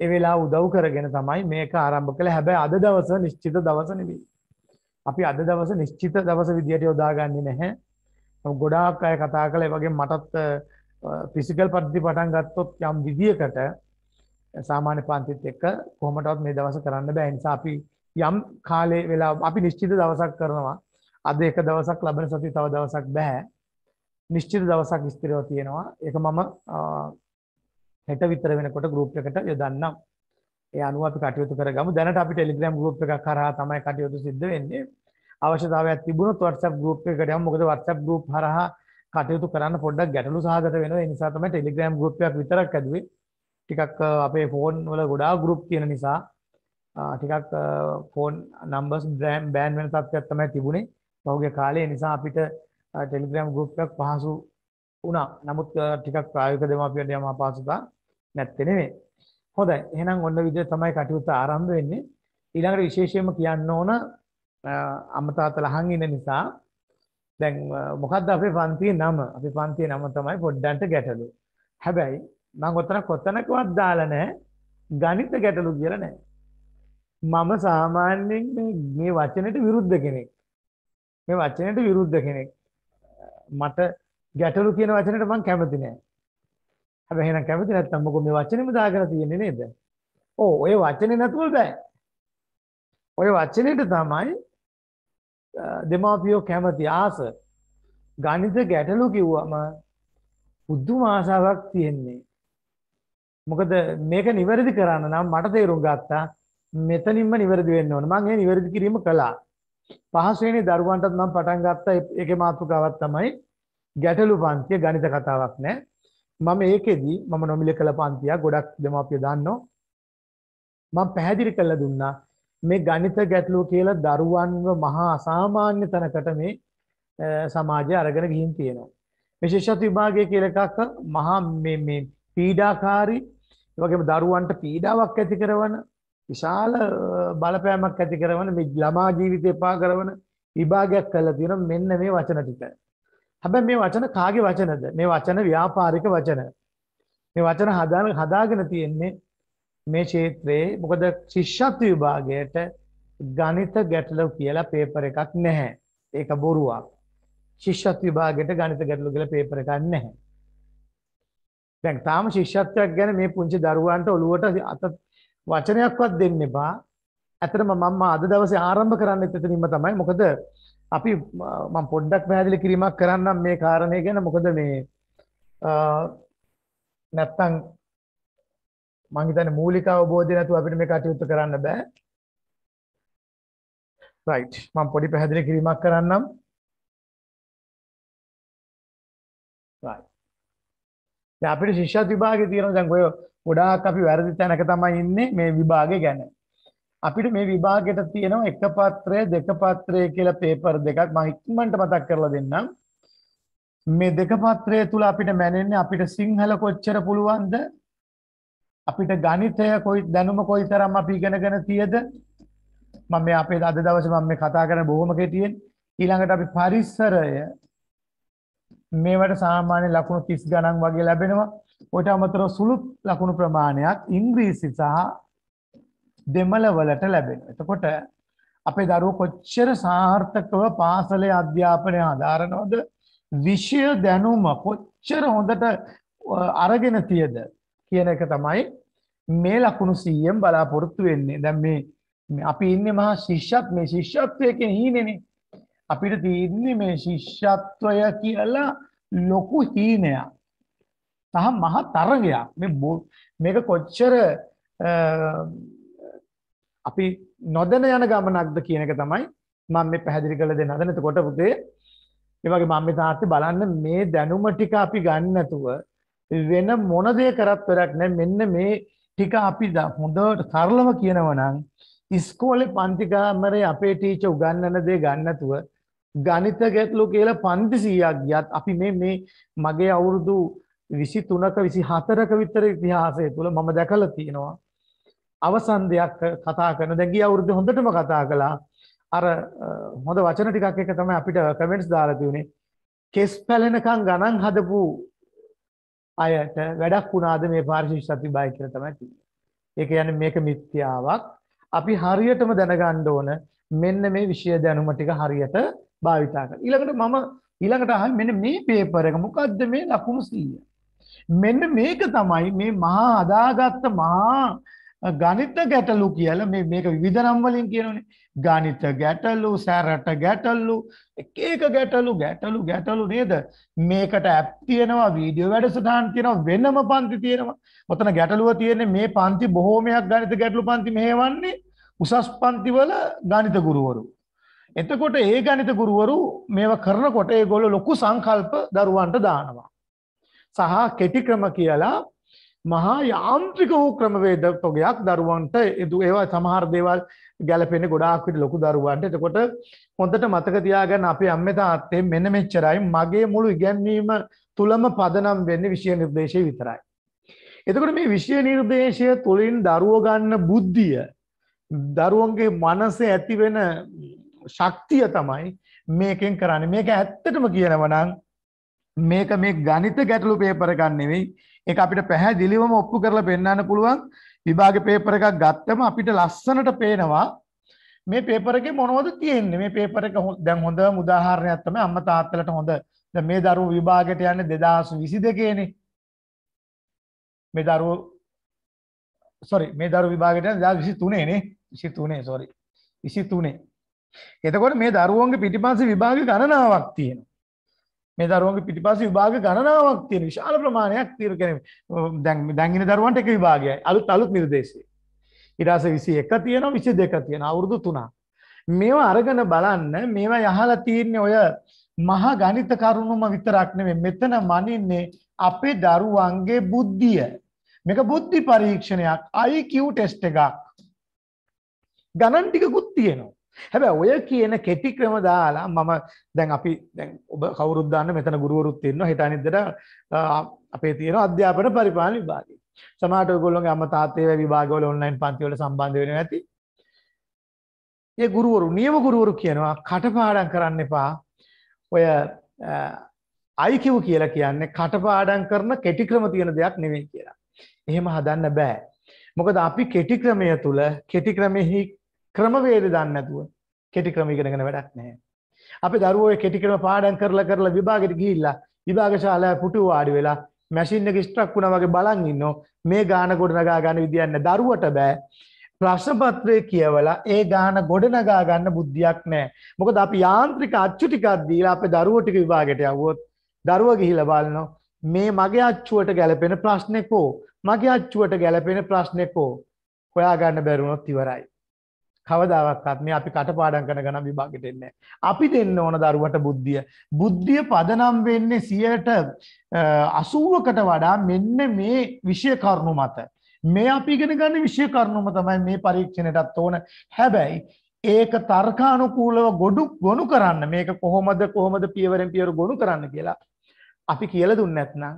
ඒ වෙලාව උදව් කරගෙන තමයි මේක ආරම්භ කළේ. හැබැයි අද දවස නිශ්චිත දවස නෙවෙයි. අපි අද දවස නිශ්චිත දවස විදියට යොදාගන්නේ නැහැ. ගොඩාක් අය කතා කළා ඒ වගේ මටත් ෆිසිකල් පද්ධති පටන් ගත්තොත් යම් විදියකට සාමාන්‍ය පන්තිත් එක්ක කොහොමටවත් මේ දවස කරන්න බෑ. නිසා අපි යම් කාලේ වෙලා අපි නිශ්චිත දවසක් කරනවා. අද එක දවසක් ලබන සතිය තව දවසක් බෑ. නිශ්චිත දවසක් ස්ථිරව තියෙනවා. ඒක මම හෙට විතර වෙනකොට ගෲප් එකට යොදන්නම්. ඒ අනුව අපි කටයුතු කරගමු. දැනට අපි Telegram ගෲප් එකක් හරහා තමයි කටයුතු සිද්ධ වෙන්නේ. අවශ්‍යතාවයක් තිබුණොත් WhatsApp ගෲප් එකකට යමු. මොකද WhatsApp ගෲප් හරහා කටයුතු කරන්න පොඩ්ඩක් ගැටලු සහගත වෙනවා. ඒ නිසා තමයි Telegram ගෲප් එකක් විතරක් ඇදුවේ. ටිකක් අපේ ෆෝන් වල ගොඩාක් ගෲප් තියෙන නිසා ටිකක් ෆෝන් නම්බර්ස් බෑන් වෙන තත්ත්වයක් තමයි තිබුණේ. පහුගිය කාලේ නිසා අපිට ටෙලිග්‍රම් ගුප් එකක් පහසු වුණා. නමුත් ටිකක් ප්‍රායෝගික දෙමාපියන්ට යම් අපහසුතා නැත්තේ නෙමෙයි. හොඳයි. එහෙනම් ඔන්න විදිහට තමයි කටයුතු ආරම්භ වෙන්නේ. ඊළඟට විශේෂයෙන්ම කියන්න ඕන අම්මා තාත්තලා අහන් ඉන්න නිසා දැන් මොකද්ද අපේ පන්තියේ නම? අපේ පන්තියේ නම තමයි පොඩ්ඩන්ට ගැටලු. හැබැයි මම ඔතන කොතනකවත් දාලා නැහැ ගණිත ගැටලු කියලා නැහැ. මම සාමාන්‍යයෙන් මේ වචනෙට විරුද්ධ කෙනෙක්. මේ වචනයට විරුද්ධ කෙනෙක් මට ගැටලු කියන වචනෙට මම කැමති නෑ. හැබැයි එහෙනම් කැමති නැත්නම් මොකද මේ වචනේම දාගෙන තියෙන්නේ නේද? ඕ ඔය වචනේ නැතුව බෑ. ඔය වචනේට තමයි දෙමාපියෝ කැමති ආස. ගණිත ගැටලු කිව්වම පුදුම ආසාවක් තියෙන්නේ. මොකද මේක නිවැරදි කරන්න නම් මට තේරුම් ගත්තා මෙතනින්ම නිවැරදි වෙන්න ඕන. මම ඒ නිවැරදි කිරීම කළා. පහසුවේනේ දරුවන්ටත් මම පටන් ගත්ත ඒකේ මාතෘකාවක් තමයි ගැටලු පන්තිය ගණිත කතාවක් නෑ මම ඒකෙදී මම නොමිල කළ පන්තියක් ගොඩක් දෙමාපිය දන්නෝ මම පැහැදිලි කළ දුන්නා මේ ගණිත ගැටලුව කියලා දරුවන්ව මහා අසාමාන්‍ය තැනකට මේ සමාජය අරගෙන ගිහින් තියෙනවා විශේෂත් විභාගය කියලා එකක් මහා මේ මේ පීඩාකාරී ඒ වගේම දරුවන්ට පීඩාවක් ඇති කරන විශාල බලපෑමක් ඇති කරන මේ ළමා ජීවිතය පා කරන විභාගයක් කරලා තියෙනවා මෙන්න මේ වචන ටික. හැබැයි මේ වචන කාගේ වචනද? මේ වචන ව්‍යාපාරික වචන. මේ වචන හදාන හදාගෙන තියෙන්නේ මේ ක්ෂේත්‍රයේ මොකද ශිෂ්‍යත්ව විභාගයට ගණිත ගැටලු කියලා පේපර් එකක් නැහැ. ඒක බොරුවක්. ශිෂ්‍යත්ව විභාගයට ගණිත ගැටලු කියලා පේපර් එකක් නැහැ. දැන් තාම ශිෂ්‍යත්වයක් ගැන මේ පුංචි දරුවන්ට ඔළුවට අත වචනයක්වත් දෙන්න එපා. ඇත්තටම මම අද දවසේ ආරම්භ කරන්නෙත් එතනින්ම තමයි. මොකද අපි මම පොඩ්ඩක් පැහැදිලි කිරීමක් කරන්නම් මේ කාරණය ගැන මොකද මේ නැත්තම් මං හිතන්නේ මූලික අවබෝධය නැතුව අපිට මේ කටයුතු කරන්න බෑ. right මම පොඩි පැහැදිලි කිරීමක් කරන්නම්. right දැන් අපිට ශිෂ්‍යත් විභාගේ තියෙනවා දැන් ඔය ගොඩාක් අපි වැරදි තැනක තමයි ඉන්නේ මේ විභාගේ ගැන. අපිට මේ විභාගෙට තියෙනවා එක පත්‍රය දෙක පත්‍රය කියලා පේපර් දෙකක් මම ඉක්මනට මතක් කරලා දෙන්නම් මේ දෙක පත්‍රය තුල අපිට මැනෙන්නේ අපිට සිංහල කොච්චර පුළුවන්ද අපිට ගණිතය කොයි දැනුම කොයිතරම් අපි ඉගෙනගෙන තියද මම මේ අපේ අද දවසේ මම මේ කතා කරන බොහොම කෙටියෙන් ඊළඟට අපි පරිසරය මේවට සාමාන්‍ය ලකුණු 30 ගණන් වගේ ලැබෙනවා. ඔයට අමතරව සුළු ලකුණු ප්‍රමාණයක් ඉංග්‍රීසි සහ දෙමළවලට ලැබෙන. එතකොට අපේ දරුවෝ කොච්චර සාර්ථකව පාසලේ අධ්‍යාපනය ආධාරනවද? විෂය දැනුම කොච්චර හොඳට අරගෙන තියද කියන එක තමයි මේ ලකුණු 100න් බලාපොරොත්තු වෙන්නේ. දැන් මේ අපි ඉන්නේ මහා ශිෂ්‍යත් මේ ශිෂ්‍යත්වයේ හීනෙනේ. අපිට තියෙන්නේ මේ ශිෂ්‍යත්වය කියලා ලොකු හීනයක්. සහ මහා තරගයක්. මේ මේක කොච්චර අපි නොදැන යන ගමනක්ද කියන එක තමයි මම මේ පැහැදිලි කරලා දෙන්න හදන. එතකොට පුතේ මේ වගේ මම මේ තාත්තේ බලන්න මේ දැනුම ටික අපි ගන්න නැතුව වෙන මොන දේ කරත් වැඩක් නැහැ. මෙන්න මේ ටික අපි හොඳට සරලව කියනවා නම් ඉස්කෝලේ පන්ති කාමරේ අපේ ටීචර් උගන්වන දේ ගන්න නැතුව ගණිත ගැටලු කියලා පන්ති සීයක් ගියත් අපි මේ මේ මගේ අවුරුදු විසි තුනක විසි හතරක විතර ඉතිහාසය තුළ මම දැකල තියෙනවා අවසන් දෙයක් කතා කරන දැන් ගිය අවුරුද්දේ හොඳටම කතා කළා අර හොඳ වචන ටිකක් එක තමයි අපිට කමෙන්ට්ස් දාලා තියුනේ කෙස් පැලෙනකන් ගණන් හදපු අයට වැඩක් වුණාද මේ පාරිශුද්ධ සති බය කියලා තමයි තියෙන්නේ. ඒ කියන්නේ මේක මිත්‍යාවක්. අපි හරියටම දැනගන්න ඕන මෙන්න මේ විෂය දැනුම ටික හරියට භාවිතා කරන්න. ඊළඟට මම ඊළඟට අහන්නේ මෙන්න මේ පේපර් එක මොකද්ද මේ ලකුණු 100? මෙන්න මේක තමයි මේ මහා අදාගත්ත මහා ගණිත ගැටලු කියලා මේ මේක විවිධ නම් වලින් කියනෝනේ ගණිත ගැටලු සැරට ගැටලු එක එක ගැටලු ගැටලු ගැටලු නේද මේකට ඇප් තියෙනවා වීඩියෝ වැඩසටහන් තියෙනවා වෙනම පන්ති තියෙනවා ඔතන ගැටලුව තියෙන්නේ මේ පන්ති බොහෝමයක් ගණිත ගැටලු පන්ති මෙහෙවන්නේ උසස් පන්ති වල ගණිත ගුරුවරු එතකොට ඒ ගණිත ගුරුවරු මේව කරනකොට ඒගොල්ලෝ ලොකු සංකල්ප දරුවන්ට දානවා සහ කෙටි ක්‍රම කියලා මහා යාන්ත්‍රික වූ ක්‍රමවේද තොගයක් දරුවන්ට එතු ඒවා සමහර දේවල් ගැලපෙන ගොඩාක්විට ලොකු දරුවන්ට එතකොට හොඳට මතක තියාගන්න අපි අම්ම තාත්තේ මෙන මෙච්චරයි මගේ මුළු ඉගැන්වීම තුළම පදනම් වෙන්න විෂය නිර්දේශය විතරයි. එතකොට මේ විෂය නිර්දේශය තුළින් දරුවගන්න බුද්ධිය දරුවන්ගේ මනසේ ඇතිවෙන ශක්තිය තමයි මේකෙන් කරන්න මේක ඇත්තටම කියනවනං මේක මේ ගනිත ගැටලු පේපරගන්නෙවෙයි ඒක අපිට පැහැදිලිවම ඔප්පු කරලා පෙන්වන්න පුළුවන් විභාග පේපර් එකක් ගත්තම අපිට ලස්සනට පේනවා මේ පේපර් එකේ මොනවද තියෙන්නේ මේ පේපර් එක දැන් හොඳම උදාහරණයක් තමයි අම්මා තාත්තලට හොඳ දැන් මේ දරුවෝ විභාගයට යන්නේ 2022 නේ මේ දරුවෝ සොරි මේ දරුවෝ විභාගයට යන්නේ 2023 නේ 23 සොරි 23 එතකොට මේ දරුවන්ගේ පිටිපස්සේ විභාග ගණනාවක් තියෙනවා මේ දරුවන්ගේ පිටිපස්සේ විභාග ගණනාවක් තියෙන විශාල ප්‍රමාණයක් තියෙන කියන්නේ දැන් දැන් ඉන්න දරුවන්ට එක විභාගයයි අලුත් අලුත් නිර්දේශය ඊට පස්සේ 21 තියෙනවා 22 තියෙනවා අවුරුදු 3ක් මේවා අරගෙන බලන්න මේවා යහලා තියෙන්නේ ඔය මහා ගණිත කරුණුම විතරක් නෙමෙයි මෙතන මනින්නේ අපේ දරුවන්ගේ බුද්ධිය මේක බුද්ධි පරීක්ෂණයක් IQ ටෙස්ට් එකක් ගණන් ටිකකුත් තියෙනවා හැබැ ඔය කියන කෙටි ක්‍රම දාලා මම දැන් අපි දැන් ඔබ කවුරුද්දාන්න මෙතන ගුරුවරුත් ඉන්න හිටනිදට අපේ තියෙන අධ්‍යාපන පරිපාලන විභාගය සමහරට ඔයගොල්ලෝගේ අම්මා තාත්තේ විභාගවල ඔන්ලයින් පන්ති වල සම්බන්ධ වෙනවා ඇති ඒ ගුරුවරු නියම ගුරුවරු කියනවා කටපාඩම් කරන්න එපා ඔය IQ කියලා කියන්නේ කටපාඩම් කරන කෙටි ක්‍රම තියෙන දෙයක් නෙවෙයි කියලා. එහෙම හදන්න බෑ. මොකද අපි කෙටි ක්‍රමය තුල කෙටි ක්‍රමෙහි ක්‍රමවේද දන්නේ නැතුව කෙටි ක්‍රම ඉගෙනගෙන වැඩක් නැහැ. අපි දරුවෝ කෙටි ක්‍රම පාඩම් කරලා කරලා විභාගෙට ගිහිල්ලා විභාග ශාලාවේ පුටු වාඩි වෙලා මැෂින් එක ස්ට්‍රක් වුණා වගේ බලන් ඉන්නෝ මේ ගාන ගොඩනගා ගන්න විදියක් නැහැ. දරුවට බෑ. ප්‍රශ්න පත්‍රය කියවලා ඒ ගාන ගොඩනගා ගන්න බුද්ධියක් නැහැ. මොකද අපි යාන්ත්‍රික අච්චු ටිකක් දීලා අපේ දරුවෝ ටික විභාගයට යවුවොත් දරුවා ගිහිල්ලා බලනවා මේ මගේ අච්චුවට ගැලපෙන ප්‍රශ්නේ කො මගේ අච්චුවට ගැලපෙන ප්‍රශ්නේ කො හොයාගන්න බැරුණොත් ඉවරයි කවදාවක්වත් මේ අපි කටපාඩම් කරන ගණන් විභාගෙට එන්නේ අපි දෙන්න ඕන දරුවට බුද්ධිය. බුද්ධිය පදනම් වෙන්නේ 80කට වඩා මෙන්න මේ විෂය කරුණු මත. මේ අපි ඉගෙන ගන්න විෂය කරුණුම තමයි මේ පරීක්ෂණයටත් ඕන. හැබැයි ඒක තර්කානුකූලව ගොඩු ගොනු කරන්න මේක කොහොමද කොහොමද පියවරෙන් පියවර ගොනු කරන්න කියලා අපි කියලා දුන්නේ නැත්නම්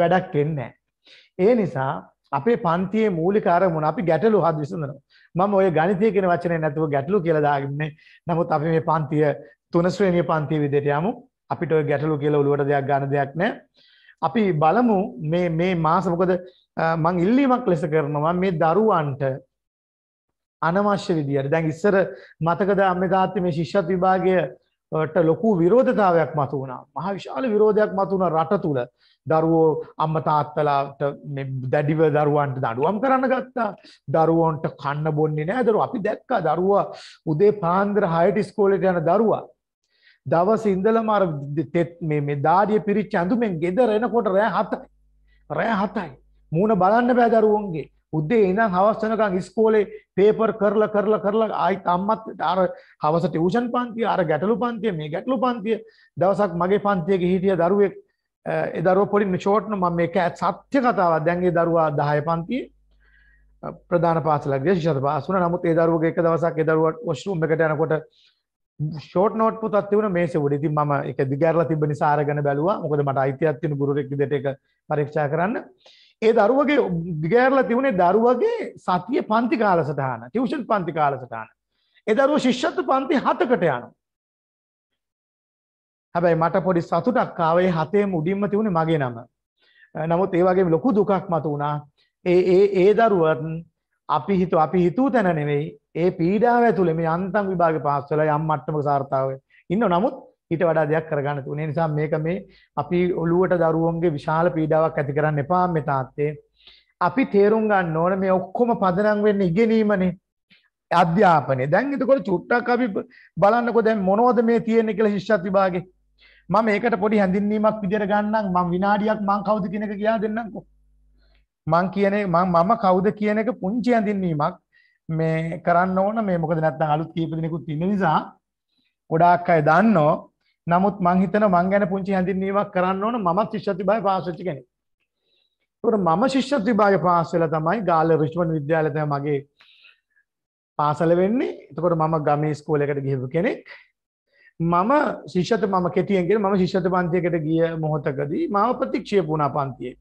වැඩක් වෙන්නේ නැහැ. ඒ නිසා අපේ පන්තියේ මූලික අරමුණ අපි ගැටලු හද විසඳනවා. මම ඔය ගණිතය කියන වචනේ නැතුව ගැටලු කියලා දාගන්නේ. නමුත් අපි මේ පන්තිය තුන ශ්‍රේණිය පන්තිය විදිහට යමු. අපිට ඔය ගැටලු කියලා ඔලුවට දෙයක් ගන්න දෙයක් නැහැ. අපි බලමු මේ මේ මාස මොකද මං ඉල්ලීමක් ලෙස කරනවා මේ දරුවන්ට අනවශ්‍ය විදියට. දැන් ඉස්සර මතකද අම්මේ තාත්තේ මේ ශිෂ්‍යත් විභාගය ට ලොකු විරෝධතාවයක් මතු වුණා මහ විශාල විරෝධයක් මතු වුණ රට තුළ දරුවෝ අම්ම තාත්තලාට දැඩිව දරුවන්ට දඩුවම් කරන්න ගත්තා දරුවන්ට කන්න බොන්නේ නෑ දරු අපි දැක්කා දරුවා උදේ පාන්දර හයට ස්කෝලට යන දරුවා දවස ඉඳලම අර තෙත් මේ දාඩිය පිරිච්ච ඇඳුමෙන් ගෙදර එනකොට රෑ හතයි රෑ හතයි මූුණ බලන්න බෑ දරුවන්ගේ උදේ ඉඳන් හවස් වෙනකන් ඉස්කෝලේ පේපර් කරලා කරලා කරලා ආයිත් අම්මත් අර හවස ටියුෂන් පන්තිය අර ගැටලු පන්තිය මේ ගැටලු පන්තිය දවසක් මගේ පන්තියේ හිටිය දරුවෙක් ඒ දරුවා පොඩි ෂෝට් නම් මම මේක සත්‍ය කතාවක් දැන් ඒ දරුවා 10 පන්තියේ ප්‍රධාන පාසලක් ගිය ශිෂ්‍යත පාස් වුණා නමුත් ඒ දරුවගේ එක දවසක් ඒ දරුවා වොෂ්රූම් එකට යනකොට ෂෝට් නෝට් පුතක් තිබුණා මේසෙ උඩ. ඉතින් මම ඒක දිගහැරලා තිබ්බ නිසා අරගෙන බැලුවා. මොකද මට අයිතියක් තියෙන ගුරුවරයෙක් විදිහට ඒක පරීක්ෂා කරන්න. ඒ දරුවගේ දිගෑරලා තිබුණේ දරුවගේ සතිය පන්ති කාලසටහන ටියුෂන් පන්ති කාලසටහන. ඒ දරුවෝ ශිෂ්‍යත්ව පන්ති හතකට යනවා. හැබැයි මට පොඩි සතුටක් ආවේ හතේ මුඩින්ම තිබුණේ මගේ නම. නමුත් ඒ වගේම ලොකු දුකක් මතු වුණා. ඒ ඒ ඒ දරුවත් අපි හිතුව අපි හිතුව තැන නෙවෙයි. ඒ පීඩාව ඇතුලේ මේ අන්තම් විභාගේ පාස් වෙලා යම් මට්ටමක සාර්ථකව ඉන්නව. නමුත් ඊට වඩා දෙයක් කරගන්න තුනේ නිසා මේක මේ අපි ඔළුවට දරුවන්ගේ විශාල පීඩාවක් ඇති කරන්න එපා මේ තාත්තේ අපි තේරුම් ගන්න ඕන මේ ඔක්කොම පදනම් වෙන්නේ ඉගෙනීමනේ අධ්‍යාපනය දැන් එතකොට චුට්ටක් අපි බලන්නකෝ දැන් මොනවද මේ තියෙන්නේ කියලා ශිෂ්‍යත් විභාගේ මම මේකට පොඩි හැඳින්වීමක් විදියට ගන්නම් මම විනාඩියක් මං කවුද කියන එක කියලා දෙන්නම්කෝ මං කියන්නේ මම මම කවුද කියන එක පුංචි හැඳින්වීමක් මේ කරන්න ඕන මේ මොකද නැත්නම් අලුත් කීප දිනකුත් ඉන්න නිසා ගොඩාක් අය දන්නෝ නමුත් මං හිතනවා මං ගැන පුංචි හැඳින්වීමක් කරන්න ඕන මම ශිෂ්‍ය විභාගය පාස් වෙච්ච කෙනෙක්. ඒකර මම ශිෂ්‍ය විභාගය පාස් වෙලා තමයි ගාල්ල රිච්මන්ඩ් විද්‍යාලය තමයි මගේ පාසල වෙන්නේ. ඒකර මම ගමේ ස්කෝලේකට ගිහපු කෙනෙක්. මම ශිෂ්‍යත මම කෙටියෙන් කියන මම ශිෂ්‍යත පන්තියකට ගිය මොහොතකදී මාව ප්‍රතික්ෂේප වුණා පන්තියේ.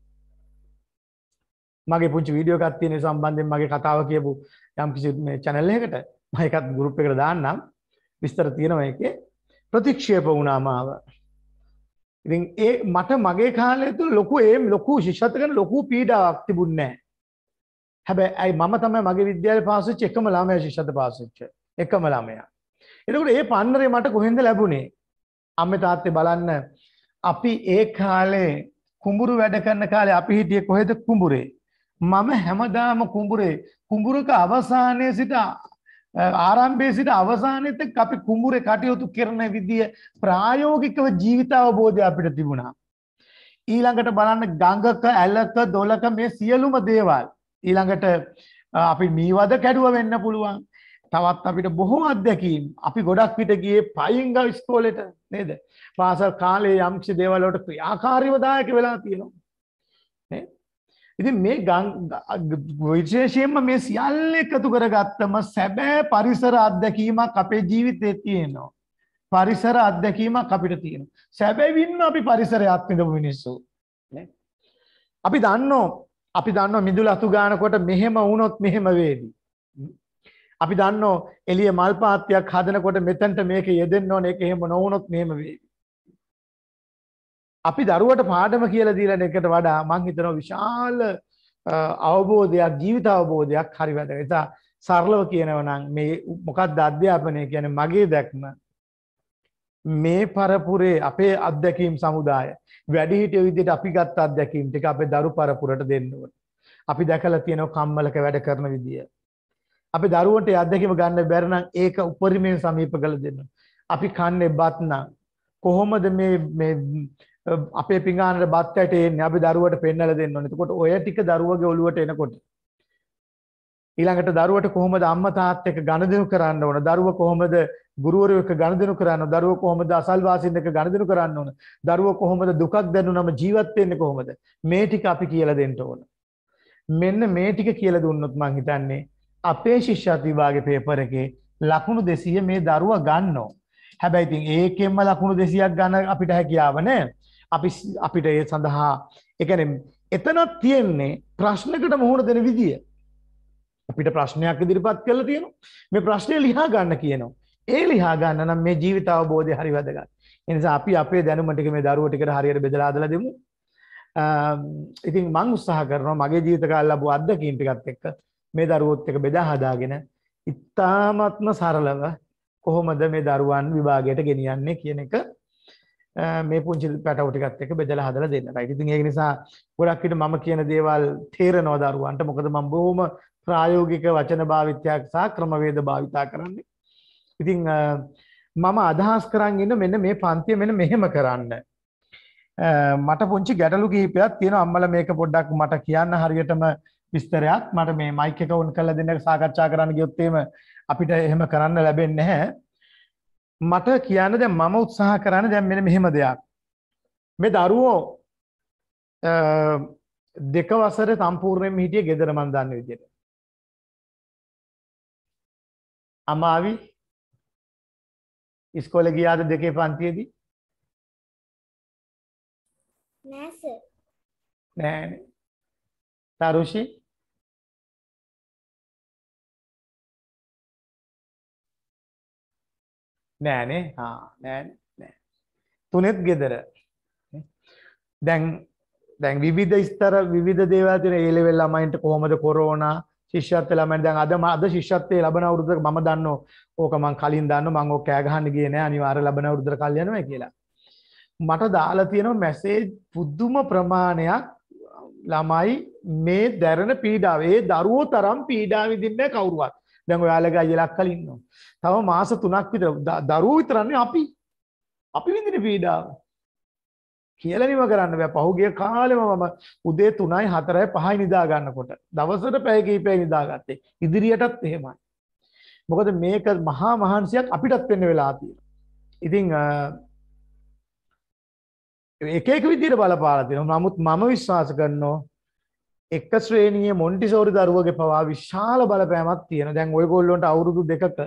මගේ පුංචි වීඩියෝ එකක් තියෙන සම්බන්ධයෙන් මගේ කතාව කියපු යම් කිසි මේ channel එකකට මම ඒකත් group එකට දාන්නම් විස්තර තියෙනවා ඒකේ. ප්‍රතික්ෂේප වුණාමාව. ඉතින් ඒ මට මගේ කාලය තුළ ලොකු ඒ ලොකු ශිෂ්‍යත්වකන ලොකු පීඩාවක් තිබුණේ නැහැ. හැබැයි ඇයි මම තමයි මගේ විද්‍යාලේ පාස් වෙච්ච එකම ළමයා ශිෂ්‍යත පාස් වෙච්ච එකම ළමයා. එතකොට ඒ පන්නරේ මට කොහෙන්ද ලැබුණේ? අම්මේ තාත්තේ බලන්න අපි ඒ කාලේ කුඹුරු වැඩ කරන කාලේ අපි හිටියේ කොහෙද කුඹුරේ? මම හැමදාම කුඹුරේ කුඹුරක අවසානයේ සිට ආරම්භයේ සිට අවසානයේ තෙක් අපි කුඹුරේ කටයුතු කරන විදිය ප්‍රායෝගිකව ජීවිත අවබෝධය අපිට තිබුණා. ඊළඟට බලන්න ගඟක ඇලක දොලක මේ සියලුම දේවල් ඊළඟට අපි මීවද කැඩුව වෙන්න පුළුවන්. තවත් අපිට බොහෝ අත්දැකීම් අපි ගොඩක් විට ගියේ පයින් ගා ඉස්කෝලේට නේද? පාසල් කාලේ යම්කිසි දේවල් වලට ක්‍රියාකාරීව දායක වෙලා තියෙනවා. ඉතින් මේ විශේෂයෙන්ම මේ සියල්ල එකතු කරගත්තම සැබෑ පරිසර අත්දැකීමක් අපේ ජීවිතේ තියෙනවා. පරිසර අත්දැකීමක් අපිට තියෙනවා. සැබවින්ම අපි පරිසරය අත්විඳපු මිනිස්සු. අපි දන්නෝ අපි දන්නෝ මිදුල අතු ගානකොට මෙහෙම වුණොත් මෙහෙම වේවි. අපි දන්නෝ එළිය මල් පාත්තියක් හදනකොට මෙතනට මේක යෙදෙන්න ඕනේ ඒක එහෙම නොවුනොත් මෙහෙම වේවි. අපි දරුවට පාඩම කියලා දීලන එකට වඩා මං හිතනවා විශාල අවබෝධයක් ජීවිත අවබෝධයක් හරි වැදගත්. ඒ නිසා සරලව කියනවා නම් මේ මොකක්ද අධ්‍යාපනය කියන්නේ මගේ දැක්ම මේ පරපුරේ අපේ අත්දැකීම් සමුදාය වැඩිහිටිය විදිහට අපි ගත්ත අත්දැකීම් ටික අපේ දරු පරපුරට දෙන්න ඕනේ. අපි දැකලා තියෙන කම්මලක වැඩ කරන විදිය. අපි දරුවන්ට ඒ අත්දැකීම ගන්න බැරි නම් ඒක උපරිමයෙන් සමීප කළ දෙන්න. අපි කන්නේ බත් නම් කොහොමද මේ මේ අපේ පිඟානට බත් ඇට එන්නේ අපි දරුවට පෙන්වලා දෙන්න ඕනේ. එතකොට ඔය ටික දරුවගේ ඔළුවට එනකොට ඊළඟට දරුවට කොහොමද අම්මා තාත්තා එක්ක ගනුදෙනු කරන්න ඕන? දරුව කොහොමද ගුරුවරයෝ එක්ක ගනුදෙනු කරන්න? දරුව කොහොමද අසල්වාසීන් එක්ක ගනුදෙනු කරන්න ඕන? දරුව කොහොමද දුකක් දැනුනම ජීවත් වෙන්නේ කොහොමද? මේ ටික අපි කියලා දෙන්න ඕන. මෙන්න මේ ටික කියලා දුන්නොත් මං හිතන්නේ අපේ ශිෂ්‍යත් විභාගේ පේපර් එකේ ලකුණු 200 මේ දරුවා ගන්නවා. හැබැයි ඉතින් ඒකෙන්ම ලකුණු 200ක් ගන්න අපිට හැකියාව නැහැ. අපි අපිට ඒ සඳහා එකන එතනත් තියෙන්නේ ප්‍රශ්නකට මුහුණ දෙන විදිය අපිට ප්‍රශ්නයක් ඉදිරිපත් කළ තියෙන මේ ප්‍රශ්නය ලිහා ගන්න කියනවා ඒ ලිහා ගන්න නම් මේ ජීවිත අවබෝධය හරි වැදගත් එනිසා අපි අපේ දැනුමටික මේ දරුවටිකට හරියට බෙදලාදල දෙමු ඉතින් මං උත්සාහ කරනවා මගේ ජීවිත කාල ලැබුව අත්දැකීම් ටිකත් එක්ක මේ දරුවොත් එක බෙදා හදාගෙන ඉතාමත්ම සරලව කොහොමද මේ දරුවන් විභාගයට ගෙනියන්නේ කියන එක මේ පුංචි පැටව ටිකත් එක්ක බෙදලා හදලා දෙන්න. right. ඉතින් ඒක නිසා ගොඩක් විට මම කියන දේවල් තේරෙනවා දරුවන්ට. මොකද මම බොහොම ප්‍රායෝගික වචන භාවිතයක් සහ ක්‍රමවේද භාවිතා කරන්නේ. ඉතින් මම අදහස් කරන් ඉන්න මෙන්න මේ පන්තිය මෙන්න මෙහෙම කරන්න. මට පුංචි ගැටලු කිහිපයක් තියෙනවා. අම්මලා මේක පොඩ්ඩක් මට කියන්න හරියටම විස්තරයක්. මට මේ මයික් එක ඔන් කරලා දෙන්න සාකච්ඡා කරන්න ගියොත් එහෙම අපිට එහෙම කරන්න ලැබෙන්නේ නැහැ. මට කියන්න දැන් මම උත්සාහ කරන්න දැන් මෙන්න මෙහෙම දෙයක්. මේ දරුවෝ දෙක වසර සම්පූර්ණයෙන්ම හිටියේ ගෙදර මන් දන්න විදියට. අමාවි ඉස්කෝලේ ගියාද දෙකේ පන්තියේදී? නෑ සර්. නෑනේ. තරුෂි නෑනේ හා නෑ නෑ තුනෙත් ගෙදර දැන් දැන් විධ ස්තර විධ දේවතින ඒලෙවෙල් ළමයින්ට කොහොමද කොරෝන ශිෂ්‍යත්ව ළමයින් දැන් අද අද ශිෂ්‍යත්වය ලබන අවුරුද්දක මම දන්න ඕක මං කලින් දන්න මං ඕක කෑ ගහන්න ගියේ නෑ අනිවාර්ය ලබන අවුරුද්දට කල් යනවා කියලා මට දාලා තියෙනවා මැසේජ් පුදුම ප්‍රමාණයක් ළමයි මේ දැරණ පීඩාව ඒ දරුවෝ තරම් පීඩා විඳින්නේ කවුරුවත් දැන් ඔයාලගේ අයියලා අක්කලා ඉන්නවා. තව මාස 3ක් විතර දරුවෝ විතරන්නේ අපි. අපි විඳින පීඩාව. කියලා නිම කරන්න බෑ. පහුගිය කාලෙම මම උදේ 3යි 4යි 5යි නිදා ගන්නකොට දවසට පැය කිහිපයක් නිදාගත්තේ. ඉදිරියටත් එහෙමයි. මොකද මේක මහා මහන්සියක් අපිටත් වෙන්න වෙලා තියෙනවා. ඉතින් එක එක විදිහට බලපාලා තියෙනවා. නමුත් මම විශ්වාස කරනවා එක ශ්‍රේණිය මොන්ටිසෝරි දරුවගේ පවා විශාල බලපෑමක් තියෙන දැන් ඔයගොල්ලොන්ට අවුරුදු දෙකක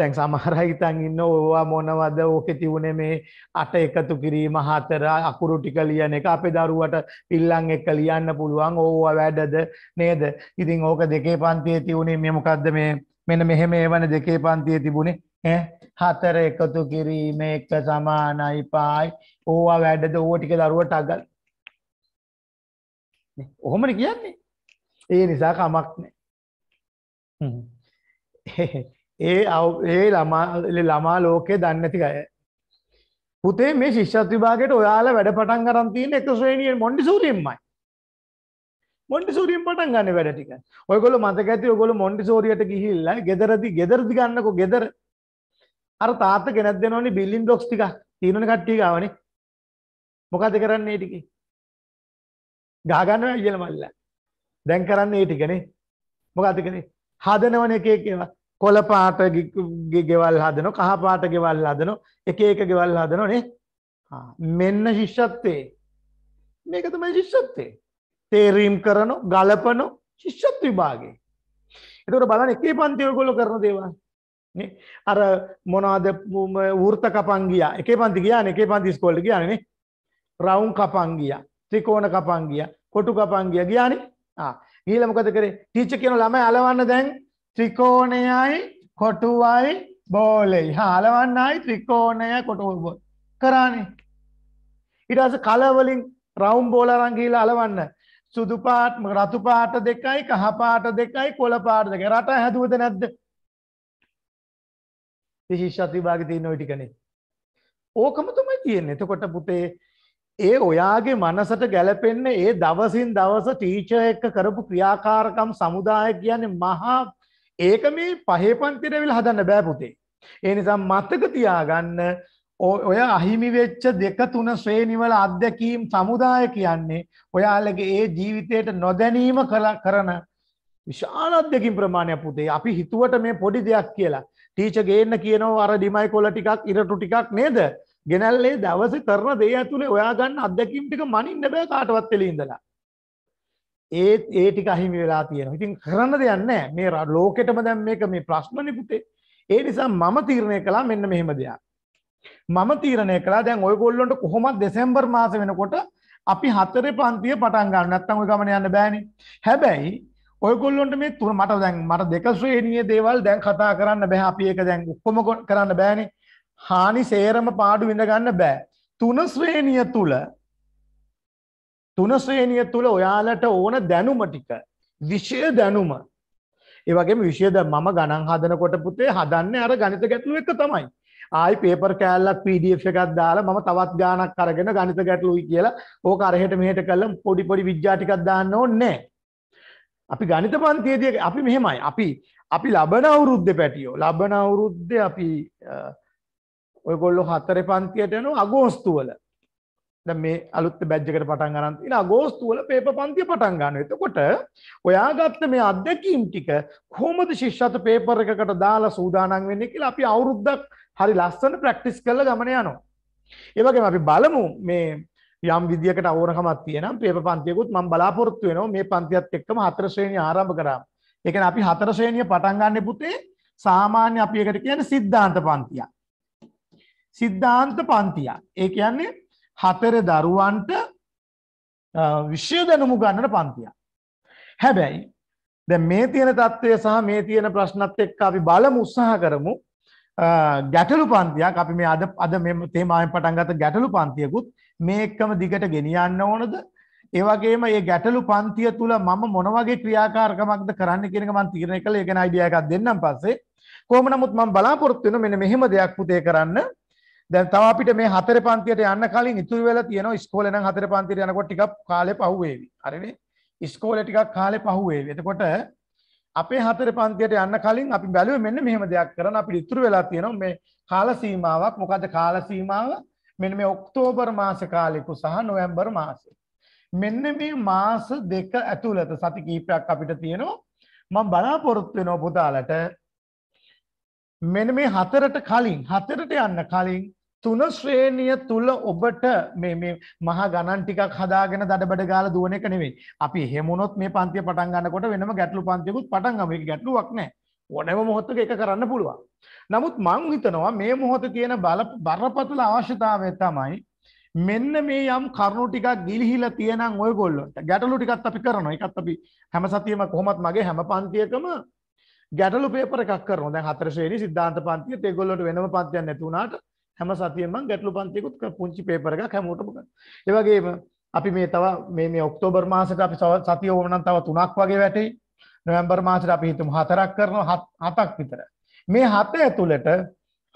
දැන් සමහරහිතන් ඉන්න ඕවා මොනවද ඕකෙ තිවුණේ මේ අට එකතු කිරීම හතර අකුරු ටික ලියන එක අපේ දරුවට පිල්ලන් එක්ක ලියන්න පුළුවන් ඕවා වැඩද නේද ඉතින් ඕක දෙකේ පන්තියේ තියුණේ මේ මොකද්ද මේ මෙන්න මෙහෙම එවන දෙකේ පන්තියේ තිබුණේ ඈ හතර එකතු කිරීම එක සමානයි පායි ඕවා වැඩද ඕවා ටික දරුවට අගල් ඔහොමට කියන්නේ ඒ නිසා කමක් නෑ ඒ ඒ ළමා ළමා ලෝකේ දන්නති අය පුතේ මේ ශිෂ්‍යත් විභාගයට ඔයාලා වැඩ පටන් ගන්න තියෙන එක ශ්‍රේණියෙන් මොන්ටිසෝරියෙන්මයි මොන්ටිසෝරියෙන් පටන් ගන්න වැඩ ටික ඔයගොල්ලෝ මතක ඇති ඔයගොල්ලෝ මොන්ටිසෝරියට ගිහිල්ලා ගෙදරදී ගෙදරදී ගන්නකෝ ගෙදර අර තාත්තා ගෙනත් දෙනවනේ බිල්ඩින් බ්ලොක්ස් ටික තියෙනවනේ කට්ටිය ගාවනේ මොකද කරන්නේ ටිකේ ගහ ගන්නවා ඉයල මල්ලා. දැන් කරන්නේ ඒ ටිකනේ. මොකද්ද කරන්නේ? හදනවනේ එක එක ඒවා. කොළ පාට ගෙවල් හදනවා, කහ පාට ගෙවල් හදනවා, එක එක ගෙවල් හදනවා නේ. මෙන්න ශිෂ්‍යත්වේ. මේක තමයි ශිෂ්‍යත්වේ. තේරීම් කරනෝ, ගලපනෝ ශිෂ්‍යත් විභාගේ. එතකොට බලන්න එකේ පන්ති ඔයගොල්ලෝ කරන දේවල්. නේ අර මොනවද වෘත කපන් ගියා. එකේ පන්ති ගියානේ, එකේ පන්ති ඉස්කෝලේ ගියානේ නේ. රවුම් කපන් ගියා. ත්‍රිකෝණ කපන් ගියා කොටු කපන් ගියා ගියානේ ආ ගිහලා මොකද කරේ ටීචර් කියන ළමයි අලවන්න දැන් ත්‍රිකෝණයයි කොටුවයි බෝලෙයි හා අලවන්නයි ත්‍රිකෝණයයි කොටුවයි බෝල කරානේ ඊට පස්සේ කලර් වලින් රවුම් බෝල අරන් ගිහලා අලවන්න සුදු පාට රතු පාට දෙකයි කහ පාට දෙකයි කොළ පාට දෙකයි රට හැදුවද නැද්ද විශේෂත් විභාගේ තියෙන ওই ටිකනේ ඕකම තමයි තියෙන්නේ එතකොට පුතේ ඒ ඔයාගේ මනසට ගැලපෙන්න ඒ දවසින් දවස ටීච එක්ක කරපු ක්‍රියාකාරකම් සමුදාය කියන්නේ මහා ඒක මේ පහේ පන්තිරවිල් හදන්න බෑපුතේ. ඒ නිසා මත්තක තියාගන්න ඔය අහිමි වෙච්ච දෙක තුන ශ්‍රේණිවල අත්දැකීම් සමුදාය කියන්නේ ඔයාලගේ ඒ ජීවිතයට නොදැනීම කරන විශාල අත්දැකීම් ප්‍රමාණයක් පුතේ. අපි හිතුවට මේ පොඩි දෙයක් කියලා. ටීචර් ගේන්න කියනවා අර ඩිමයි කොල ටිකක් ඉරටු ටිකක් නේද? ගෙනල්ලේ දවසේ කරන දේ ඇතුලේ ඔයා ගන්න අත්දැකීම් ටික මනින්න බෑ කාටවත් එළිය ඉඳලා. ඒ ඒ ටික අහිමි වෙලා තියෙනවා. ඉතින් කරන්න දෙයක් නැහැ. මේ ලෝකෙටම දැන් මේක මේ ප්‍රශ්නනේ පුතේ. ඒ නිසා මම තීරණය කළා මෙන්න මෙහෙම දෙයක්. මම තීරණය කළා දැන් ඔයගොල්ලොන්ට කොහොමද දෙසැම්බර් මාස වෙනකොට අපි හතරේ පන්තිය පටන් ගන්න. නැත්තම් ඔය ගමන යන්න බෑනේ. හැබැයි ඔයගොල්ලොන්ට මේ තුන මට දැන් මට දෙක ශ්‍රේණියේ දේවල් දැන් කතා කරන්න බෑ. අපි ඒක දැන් ඔක්කොම කරන්න බෑනේ. හානි සේරම පාඩු විඳගන්න බෑ. තුන ශ්‍රේණිය තුල තුන ශ්‍රේණිය තුල ඔයාලට ඕන දැනුම ටික විෂය දැනුම ඒ වගේම විෂයද මම ගණන් හදනකොට පුතේ හදන්නේ අර ගණිත ගැටලු එක තමයි ආයි පේපර් කෑල්ලක් PDF එකක් දාලා මම තවත් ගාණක් අරගෙන ගණිත ගැටලුයි කියලා ඕක අරහෙට මෙහෙට කළා පොඩි පොඩි විද්‍යා ටිකක් දාන්න ඕනේ අපි ගණිත පන්තියේදී අපි මෙහෙමයි අපි අපි ලබන අවුරුද්දේ පැටියෝ ලබන අවුරුද්දේ අපි ඔයගොල්ලො හතර පන්තියට යනු අගෝස්තුවල මේ අලුත් බැද්ජකට පටන් ගන්න ඉන අගෝස්තුවල පේප පන්තිය පටන් ගන්න එතකොට ඔයා ගත්ත මේ අත්දැකීම් ටික කොහොමද ශිෂ්‍යත පේපර එකකට දාලා සූදානම් වෙන්නේ කියලා අපි අවුරුද්දක් හරි ලස්සන ප්‍රැක්ටිස් කරලා ගමන යනවා ඒ වගේම අපි බලමු මේ යම් විදිකට අවරහමක් තියෙනම් පේප පන්තියකුත් මම බලාපොරොත්තු වෙනවා මේ පන්තියත් එක්කම හතර ශ්‍රේණිය ආරම්භ කරාම ඒ කියන්නේ අපි හතර ශ්‍රේණිය පටන් ගන්න පුතේ සාමාන්‍ය අපි එකට කියන්නේ සිද්ධාන්ත පන්තියක් සිද්ධාන්ත පන්තියක්. ඒ කියන්නේ හතර දරුවන්ට විශ්ය දැනුමු ගන්නට පන්තියක්. හැබැයි දැ මේ තියෙන තත්ත්වය සහ මේ තියෙන ප්‍රශ්නත් එක්ක අපි බලමු උත්සාහ කරමු ගැටලු පන්තියක් අපි මේ අද අද මෙම තේමායෙන් පටන්ගත ගැටලු පන්තියකුත් මේ එක්කම දිගට ගෙනියන්න ඕනද ඒවගේම ඒ ගැටලු පන්තිය තුළ මම මොනවගේ ක්‍රියාකාරකමක්ද කරන්න කියෙනක මන් තීරණය කළ එකෙන අයිඩියකක් දෙන්නම් පස්සේ කෝම නමුත් මං බලාපොරොත්තුවෙන මෙන මෙහෙම දෙයක් පුතේ කරන්න දැන් තව අපිට මේ හතර පන්තියට යන්න කලින් ඉතුරු වෙලා තියෙනවා ඉස්කෝලේ නම් හතර පන්තියට යනකොට ටිකක් කාලේ පහුවේවි. හරිනේ? ඉස්කෝලේ ටිකක් කාලේ පහුවේවි. එතකොට අපේ හතර පන්තියට යන්න කලින් අපි බැලුවේ මෙන්න මෙහෙම දෙයක් කරන්න අපිට ඉතුරු වෙලා තියෙනවා මේ කාල සීමාවක්. මොකද කාල සීමාව මෙන්න මේ ඔක්තෝබර් මාස කාලෙක සහ නොවැම්බර් මාසෙ. මෙන්න මේ මාස දෙක ඇතුළත සති කීපයක් අපිට තියෙනවා. මම බලාපොරොත්තු වෙනවා පුතාලට මෙන්න මේ හතරට කලින් හතරට යන්න කලින් තුන ශ්‍රේණිය තුල ඔබට මේ මේ මහා ගණන් ටිකක් හදාගෙන දඩබඩ ගාලා දුවන එක නෙවෙයි. අපි එහෙම වුණොත් මේ පන්තිය පටන් ගන්නකොට වෙනම ගැටලු පන්තියකුත් පටන් ගමු. ඒක ගැටලුවක් නෑ. ඕනෑම මොහොතක ඒක කරන්න පුළුවන්. නමුත් මං හිතනවා මේ මොහොතේ තියෙන බල බරපතල අවශ්‍යතාවය තමයි මෙන්න මේ යම් කරුණු ටිකක් ගිලිහිලා තියෙනන් ඔයගොල්ලොන්ට ගැටලු ටිකක් අපි කරනවා. ඒකත් අපි හැම සතියෙම කොහොමත් මගේ හැම පන්තියකම ගැටලු පේපර එකක් කරනවා. දැන් හතර ශ්‍රේණි සිද්ධාන්ත පන්තිය ඒගොල්ලොන්ට වෙනම පන්තියක් නැති වුණාට හැම සතියෙම මම ගැටලු පන්තියකුත් පුංචි පේපර් එකක් හැමෝටම ගන්න. ඒ වගේම අපි මේ තව මේ මේ ඔක්තෝබර් මාසෙට අපි සතිය ඕන නම් තව තුනක් වගේ වැටෙයි. නොවැම්බර් මාසෙට අපි හිතමු හතරක් කරනවා හතක් විතර. මේ හත ඇතුළට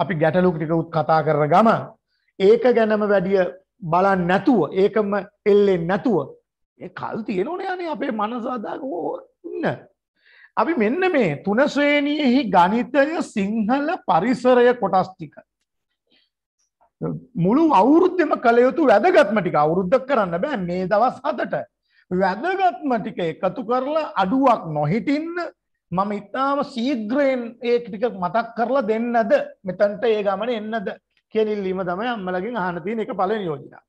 අපි ගැටලු ටික උත් කතා කරන ගම ඒක ගැනම වැඩිය බලන්න නැතුව ඒකම එල්ලෙන්නේ නැතුව ඒ කල් තියෙනවනේ යන්නේ අපේ මනස අදාගෝ ඉන්න. අපි මෙන්න මේ තුන ශ්‍රේණියෙහි ගණිතය සිංහල පරිසරය කොටස් ටික මුළු අවුරුද්දෙම කළ යුතු වැදගත්ම ටික අවුරුද්දක් කරන්න බෑ මේ දවස් හතට වැදගත්ම ටික එකතු කරලා අඩුවක් නොහිටින්න මම ඉතාම සීග්‍රයෙන් ඒ ටික මතක් කරලා දෙන්නද මෙතන්ට ඒ ගමන එන්නද කෙනිල්ලීම තමයි අම්මලගින් අහන තියෙන එක පළවෙනි යෝජනා.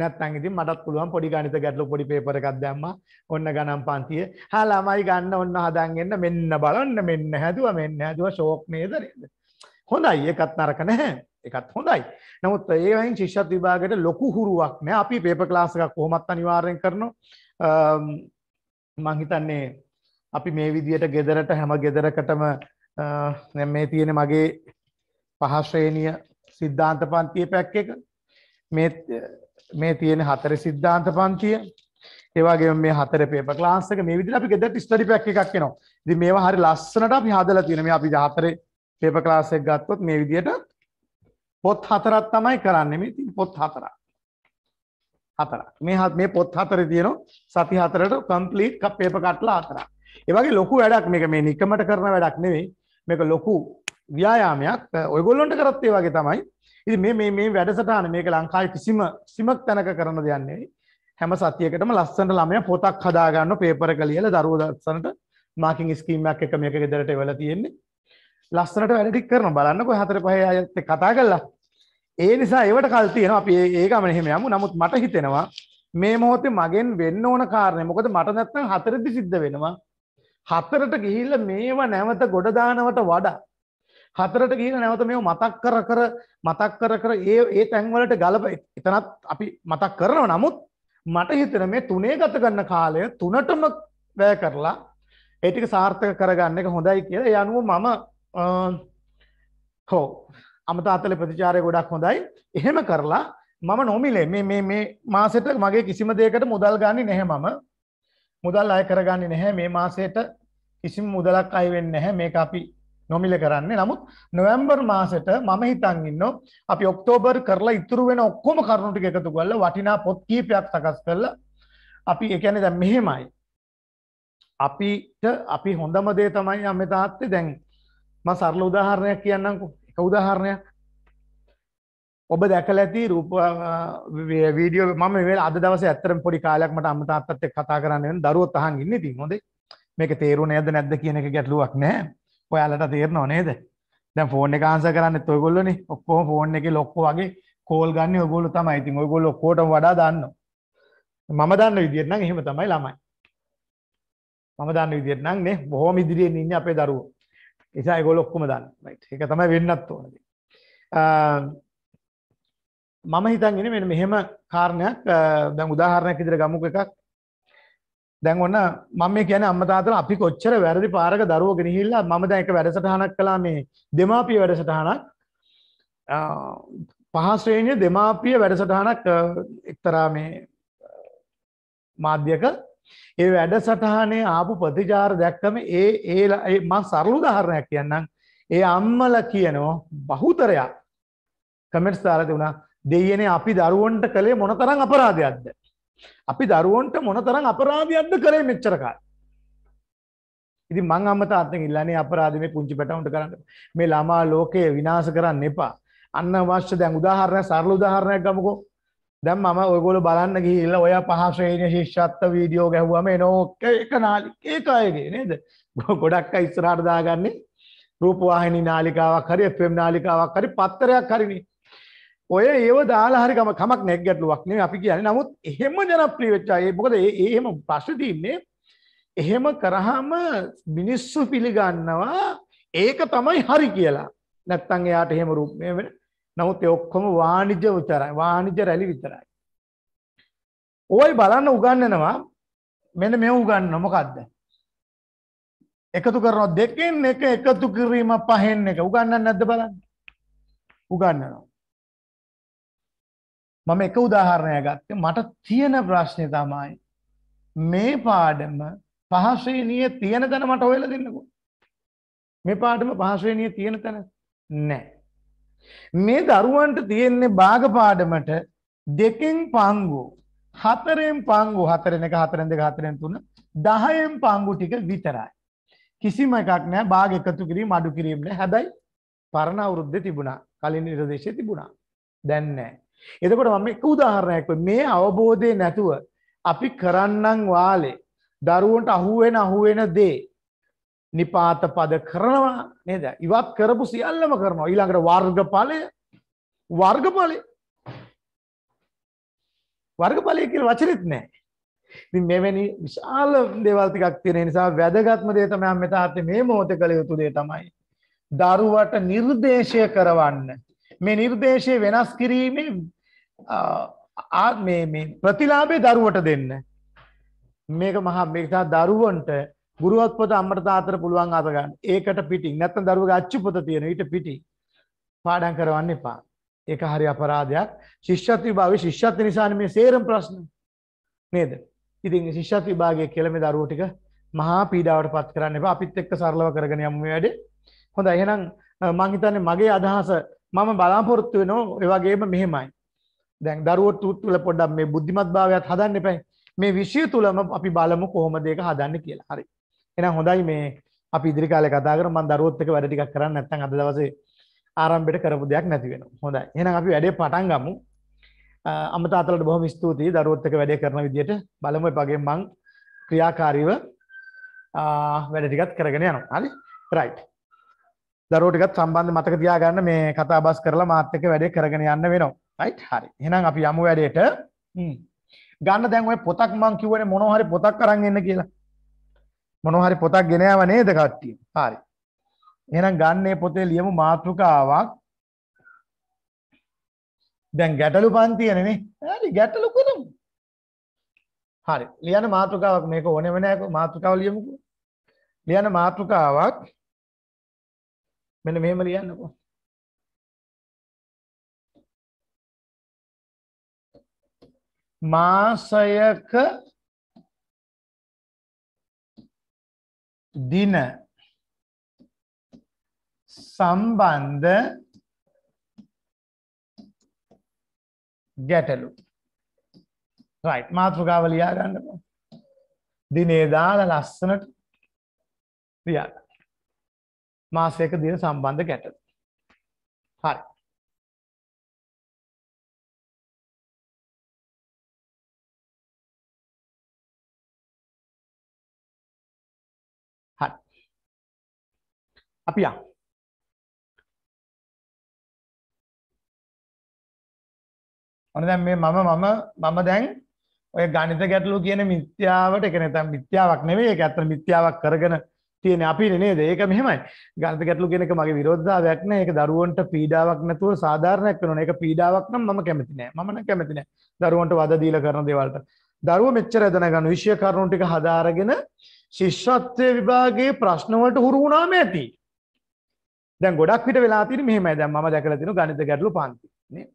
නැත්තන් ඉතින් මටත් පුළුවන් පොඩි ගණිත ගැටලු පොඩි පේපර් එකක් දැම්ම ඔන්න ගණන් පන්තිය හා ළමයි ගන්න ඔන්න හදන් එන්න මෙන්න බලන්න මෙන්න හැදුවා මෙන්න හැදුවා ෂෝක් නේද නේද හොඳයි ඒකත් නරක නැහැ එකත් හොඳයි. නමුත් ඒ වයින් ශිෂ්‍යත් විභාගයට ලොකු හුරුවක් නෑ අපි පේපර් ක්ලාස් එකක් කොහොමත් අනිවාර්යෙන් කරනවා. මං හිතන්නේ අපි මේ විදියට ගෙදරට හැම ගෙදරකටම මේ තියෙන මගේ පහශ්‍රේණිය සිද්ධාන්ත පන්තිය පැක් එක මේ තියෙන හතර සිද්ධාන්ත පන්තිය ඒවාගේ මේ හතර පේප ලාස්සක මේ විදි අපි ගෙදට ස්ටඩි පැක් එකක් නවා ද මේවා හරි ලස්සනට අපි හදල තියෙන මේ අපි ජාතරය පේප ලාසෙක් ගත්වොත් මේ විදියට පොත් හතරක් තමයි කරන්නේ මේ ඉතින් පොත් හතරක්. හතරක්. මේ මේ පොත් හතරේ තියෙන සති හතරට කම්ප්ලීට් පේපර් කට්ලා හතරක්. ඒ වගේ ලොකු වැඩක් මේක මේ නිකමට කරන වැඩක් නෙවෙයි. මේක ලොකු ව්‍යායාමයක්. ඔයගොල්ලන්ට කරත් ඒ වගේ තමයි. ඉතින් මේ මේ මේ වැඩසටහන මේක ලංකාවේ කිසිම කිසිමක් තැනක කරන දෙයක් නෙවෙයි. හැම සතියකටම ලස්සනට ළමයා පොතක් හදාගන්න පේපර් එක ලියලා දරුවෝ දස්සනට මාකින් ස්කීම් එකක් එක මේක ගෙදරට එවලා තියෙන්නේ. ලස්සනට වැඩටික් කරන බලන්නකො හතර පහේ අයත් කතා කළා. ඒ නිසා ඒවට කල් තියෙනවා අපි ඒ ගමන එහෙම යමු. නමුත් මට හිතෙනවා මේ මොහොතේ මගෙන් වෙන්න ඕන කාරණේ මොකද මට නැත්තම් හතරෙදි සිද්ධ වෙනවා. හතරට ගිහිල්ලා මේව නැවත ගොඩ දානවට වඩා හතරට ගිහිල්ලා නැවත මේව මතක් කර කර මතක් කර කර ඒ ඒ තැන් වලට ගලප එතනත් අපි මතක් කරනවා. නමුත් මට හිතෙන මේ තුනේ ගත ගන්න කාලය තුනටම වැය කරලා ඒ ටික සාර්ථක කරගන්න එක හොඳයි කියලා. ඒ අනුව මම හෝ අමතාතල ප්‍රතිචාරය ගොඩක් හොඳයි එහෙම කරලා මම නොමිලේ මේ මේ මාසෙට මගේ කිසිම දෙයකට මුදල් ගන්න නැහැ මම මුදල් අය කරගන්නේ නැහැ මේ මාසයට කිසිම මුදලක් අය වෙන්නේ නැහැ මේක අපි නොමිල කරන්නේ නමුත් නොවැම්බර් මාසෙට මම හිතන් ඉන්නෝ අපි ඔක්තෝබර් කරලා ඉතුරු වෙන ඔක්කොම කරුණු ටික එකතු කරලා වටිනා පොත් කීපයක් සකස් කරලා අපි ඒ කියන්නේ දැන් මෙහෙමයි අපිට අපි හොඳම දේ තමයි අම්මේ තාත්තේ දැන් මම සරල උදාහරණයක් කියන්නම්කෝ. එක උදාහරණයක්. ඔබ දැකලා ඇති රූප වීඩියෝ මම මේ අද දවසේ ඇත්තටම පොඩි කාලයක් මට අම්මා තාත්තත් එක්ක කතා කරන්න වෙන දරුවෝත් අහන් ඉන්නේ ඉතින් හොඳේ. මේක තේරුණේද නැද්ද කියන එක ගැටලුවක් නැහැ. ඔයාලට තේරෙනව නේද? දැන් ෆෝන් එක ආන්සර් කරන්නෙත් ඔයගොල්ලෝනේ. ඔක්කොම ෆෝන් එකේ ලොක්කෝ වගේ කෝල් ගන්න ඔයගොල්ලෝ තමයි. ඉතින් ඔයගොල්ලෝ ඔක්කොටම වඩා දන්නවා. මම දන්න විදිහට නම් එහෙම තමයි ළමයි. මම දන්න විදිහට නම් නේ බොහොම ඉදිරියෙන් ඉන්නේ අපේ දරුවෝ. නිසා ගොල ඔක්කොම දන්න එක තමයි වෙන්නත් ඕනද මම හිතන්ගෙන මෙ මෙහෙම කාරණයක් දැන් උදාහරණයක් ඉදිර ගමුක එකක් දැන් ඔන්න මම මේ කියන්නේ අම්මතාතල අපි කොච්චර වැරදි පාරක දරුවෝ ගෙනහිල්ලා මම දැන් එක වැඩසටහනක් කළා මේ දෙමාපිය වැඩසටහනක් පහ ශ්‍රේණිය දෙමාපිය වැඩසටහනක් එක්තරා මේ මාධ්‍යක ඒ වැඩසටහනේ ආපු ප්‍රතිචාර දැක්කම ඒ ඒ මම සරල උදාහරණයක් කියන්නම්. ඒ අම්මලා කියනෝ බහුතරයක් කමෙන්ට්ස් දාලා තිබුණා දෙයියනේ අපි දරුවන්ට කළේ මොනතරම් අපරාධයක්ද? අපි දරුවන්ට මොනතරම් අපරාධයක්ද කළේ මෙච්චර කාලේ? ඉතින් මං අම්මට අත්ෙන් ඉල්ලන්නේ අපරාධ මේ පුංචි පැටවුන්ට කරන්න. මේ ළමා ලෝකය විනාශ කරන්න එපා. අන්න අවශ්‍ය දැන් උදාහරණයක් සරල උදාහරණයක් ගමුකෝ. දැම් මම ඔයගොල බලන්න ගිහිල්ල ඔය පහශ්‍රේණ ශිෂ්ෂත්ත වීඩියෝ ගැහුවම නෝක එක නාලි ඒක අයගේ නේද ගොඩක් ඉස්රාර්දාගන්නේ රූපවාහිනි නාලිකාවක් හරි එම් නාලිකාවක් හරි පත්තරයක් හරිනි ඔය ඒව දාලා හරිකම කමක් නැක් ගැටලුවක් නේ අපි කියන්නේ නමුත් එහෙම ජනප්‍රිය වෙච්චා ඒ මොකද ඒ එහෙම ප්‍රශ්න තියන්නේ එහෙම කරාම මිනිස්සු පිළිගන්නවා ඒක තමයි හරි කියලා නැත්තම් එයාට එහෙම රූප මේ වෙන්නේ නමුත් ඒ ඔක්කොම වාණිජ විතරයි. වාණිජ රැලි විතරයි. ওই බලන්න උගන්වනවා මෙන්න මේ උගන්වන මොකද්ද? එකතු කරනවා දෙකෙන් එක එකතු කිරීම පහෙන් එක උගන්වන්නේ නැද්ද බලන්න. උගන්වනවා. මම එක උදාහරණයක් ගත්තේ මට තියෙන ප්‍රශ්නේ තමයි මේ පාඩම පහශ්‍රේණියේ තියෙන තැන මට ඔයලා දෙන්නකෝ. මේ පාඩම පහශ්‍රේණියේ තියෙන තැන නැහැ. මේ දරුවන්ට තියෙන්නේ භාගපාඩමට දෙකෙන් පංගු හතරෙන් පංගු හතරෙන් එක හතරෙන් දෙක හතරෙන් තුන දහයෙන් පංගු ටික විතරයි. කිසිම එකක් නෑ භාග එකතු කිරීම අඩු කිරීමට හැබැයි පරණ අවුරුද්දේ තිබුණා. කලින් නිර්දේශය තිබුණා. දැන් නෑ. එතකොට මම එක උදාහරණයක් මේ අවබෝධය නැතුව අපි කරන්නම් වාලේ දරුවන්ට අහුවෙන අහුවෙන දේ නිපාත පද කරනවා නේද ඉවත් කරපු සියල්ලම කරනවා ඊළඟට වර්ගඵලය වර්ගඵලය වර්ගඵලය කියලා වචනෙත් නැහැ ඉතින් මෙවැනි විශාල දේවල් ටිකක් තියෙන නිසා වැදගත්ම දේ තමයි මම තාත්තේ මේ මොහොතේ කළ යුතු දේ තමයි දරුවට නිර්දේශය කරවන්න මේ නිර්දේශය වෙනස් කිරීමේ මේ මේ ප්‍රතිලාභය දරුවට දෙන්න මේක මහා මේක දරුවන්ට ගුරුවත් පොත අම්මට තාත්තට පුළුවන් අත ගන්න. ඒකට පිටින් නැත්නම් දරුවගේ අච්චු පොත තියෙන ඊට පිටි පාඩම් කරවන්න එපා. ඒක හරි අපරාධයක්. ශිෂ්‍යත් විභාගේ ශිෂ්‍යත් නිසානේ මේ සේරම ප්‍රශ්න. නේද? ඉතින් ශිෂ්‍යත් විභාගයේ කියලා මේ දරුවෝ ටික මහා පීඩාවට පත් කරන්න එපා. අපිත් එක්ක සරලව කරගෙන යමු මේ වැඩේ. හොඳයි එහෙනම් මම හිතන්නේ මගේ අදහස මම බලාපොරොත්තු වෙනවා ඒ වගේම මෙහෙමයි. දැන් දරුවෝ තුත් තුල පොඩ්ඩක් මේ බුද්ධිමත් භාවයත් හදන්න එපා. මේ විෂය තුලම අපි බලමු කොහොමද ඒක හදන්නේ කියලා. හරි. එහෙනම් හොඳයි මේ අපි ඉදිරි කාලේ කතා කරමු මම දරුවොත් එක්ක වැඩ ටිකක් කරන්න නැත්නම් අද දවසේ ආරම්භයට කරපු දෙයක් නැති වෙනවා. හොඳයි. එහෙනම් අපි වැඩේ පටන් ගමු. අමතාතලට බොහොම ස්තුතියි දරුවොත් එක්ක වැඩේ කරන විදියට බලමු එපගේ මං ක්‍රියාකාරීව වැඩ ටිකත් කරගෙන යනවා. හරි? රයිට්. දරුවෝ ටිකත් සම්බන්ධ මතක තියාගන්න මේ කතා බස් කරලා මාත් එක්ක වැඩේ කරගෙන යන්න වෙනවා. රයිට්? හරි. එහෙනම් අපි යමු වැඩේට. ගන්න දැන් ඔය පොතක් මං කිව්වනේ මොනවා හරි පොතක් අරන් එන්න කියලා. මොනවා හරි පොතක් ගෙන යව නේද කට්ටිය. හරි. එහෙනම් ගන්න මේ පොතේ ලියමු මාතෘකාවක්. දැන් ගැටලු පන්තියනේ නේ. හරි ගැටලු කරමු. හරි. ලියන මාතෘකාවක් මේක ඕනෙම නෑ මාතෘකාව ලියමුකෝ. ලියන මාතෘකාවක් මෙන්න මෙහෙම ලියන්නකෝ. මාසයක දින සම්බන්ධ ගැටලු රයිට් මාතෘකාව ලියා ගන්නකෝ දිනේ දාලා ලස්සනට ලියා ගන්න මාසයක දින සම්බන්ධ ගැටලු හරි අපි යමු. ඔන්න දැන් මේ මම මම මම දැන් ඔය ගණිත ගැටලු කියන මිත්‍යාවට එක නැත්නම් මිත්‍යාවක් නෙමෙයි ඒක ඇත්තට මිත්‍යාවක් කරගෙන තියෙන අපිනේ නේද? ඒක මෙහෙමයි. ගණිත ගැටලු කියන එක මගේ විරෝධතාවයක් නෑ. ඒක දරුවන්ට පීඩාවක් නැතුව සාධාරණයක් වෙනවා. ඒක පීඩාවක් නම් මම කැමති නෑ. මම නම් කැමති නෑ. දරුවන්ට වද දීලා කරන දේවල්ට. දරුව මෙච්චර දැනගන්න විෂය කරුණු ටික හදාගෙන ශිෂ්‍යත්ව විභාගයේ ප්‍රශ්න වලට හුරු වුණාම ඇති. දැන් ගොඩක් විට වෙලා තියෙන මෙහෙමයි දැන් මම දැකලා තියෙන ගණිත ගැටලු පන්ති නේ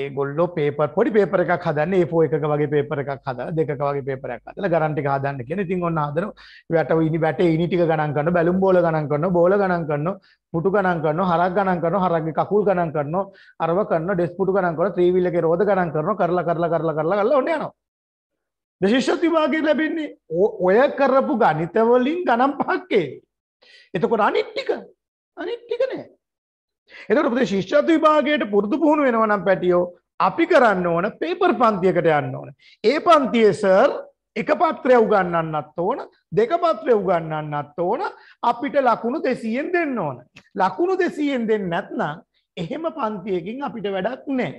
ඒගොල්ලෝ පේපර් පොඩි පේපර් එකක් හදන්නේ A4 එකක වගේ පේපර් එකක් හදලා දෙකක වගේ පේපරයක් හදලා ගණන් ටික හදන්න කියන. ඉතින් ඔන්න හදන වැට ඉනි වැටේ ඉනි ටික ගණන් කරනවා, බැලුම් බෝල ගණන් කරනවා, බෝල ගණන් කරනවා, පුටු ගණන් කරනවා, හරක් ගණන් කරනවා, හරක්ගේ කකුල් ගණන් කරනවා, අරව කරනවා, ඩෙස් පුටු ගණන් කරනවා, ත්‍රී වීල් එකේ රෝද ගණන් කරනවා, කරලා කරලා කරලා කරලා කරලා ඔන්න යනවා. විශේෂ විභාගයේ ලැබෙන්නේ ඔය කරපු ගණිත වලින් ගණන් පහක් එනවා. එතකොට අනිත් ටික අනිත් ටික නෑ. එතකොට පුතේ ශිෂ්‍යත්ව විභාගයට පුරුදු පුහුණු වෙනවා නම් පැටියෝ අපි කරන්න ඕන පේපර් පන්තියකට යන්න ඕන. ඒ පන්තියේ සර් එක පත්‍රය උගන්නන්නත් ඕන දෙක පත්‍රය උගන්නන්නත් ඕන අපිට ලකුණු දෙසීයෙන් දෙන්න ඕන. ලකුණු දෙසීයෙන් දෙන්න නැත්නම් එහෙම පන්තියකින් අපිට වැඩක් නෑ.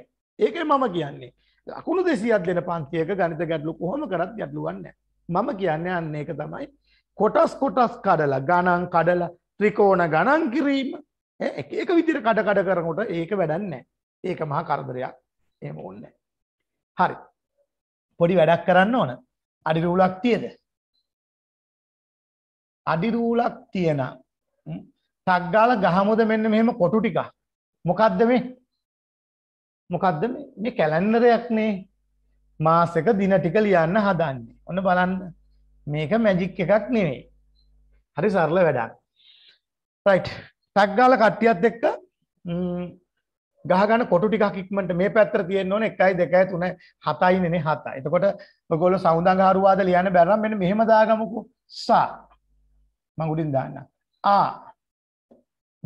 ඒක මම කියන්නේ. ලකුණු දෙසියක් දෙන පන්තියක ගනිත ගැටලු කොහොම කරත් ගැටලුවන්න. මම කියන්නේ අන්න ඒක තමයි. කොටස් කොටස් කඩලා ගණන් කඩලා ත්‍රිකෝණ ගණන් කිරීම එක එක විදිර කඩකඩ කරනකොට ඒක වැඩන්නේ ඒක මහා කරදරයක් එම ඔන්න හරි පොඩි වැඩක් කරන්න ඕන අඩිරූලක් තියද අඩිරූලක් තියෙන තක්ගාල ගහමුද මෙන්න මෙහෙම කොටු ටික මොකක්ද මේ මොකක්ද මේ කැලැන්නරයක්නේ මාසක දින ටික ලියන්න හදන්නේ ඔන්න බලන්න මේක මැජික් එකක් නෙවෙයි හරි සරල වැඩක් රයිට් ටක් ගාල කට්ටියත් එක්ක ගහගන්න කොටු ටිකක් ඉක්මනට මේ පැත්තට තියෙන්න ඕනේ 1යි 2යි 3යි 7යි නේ 7යි. එතකොට ඔයගොල්ලෝ සවුඳන් හාරුවාද ලියන්න බැරනම් මෙන්න මෙහෙම දාගමුකෝ. සා මම උඩින් දාන්න. ආ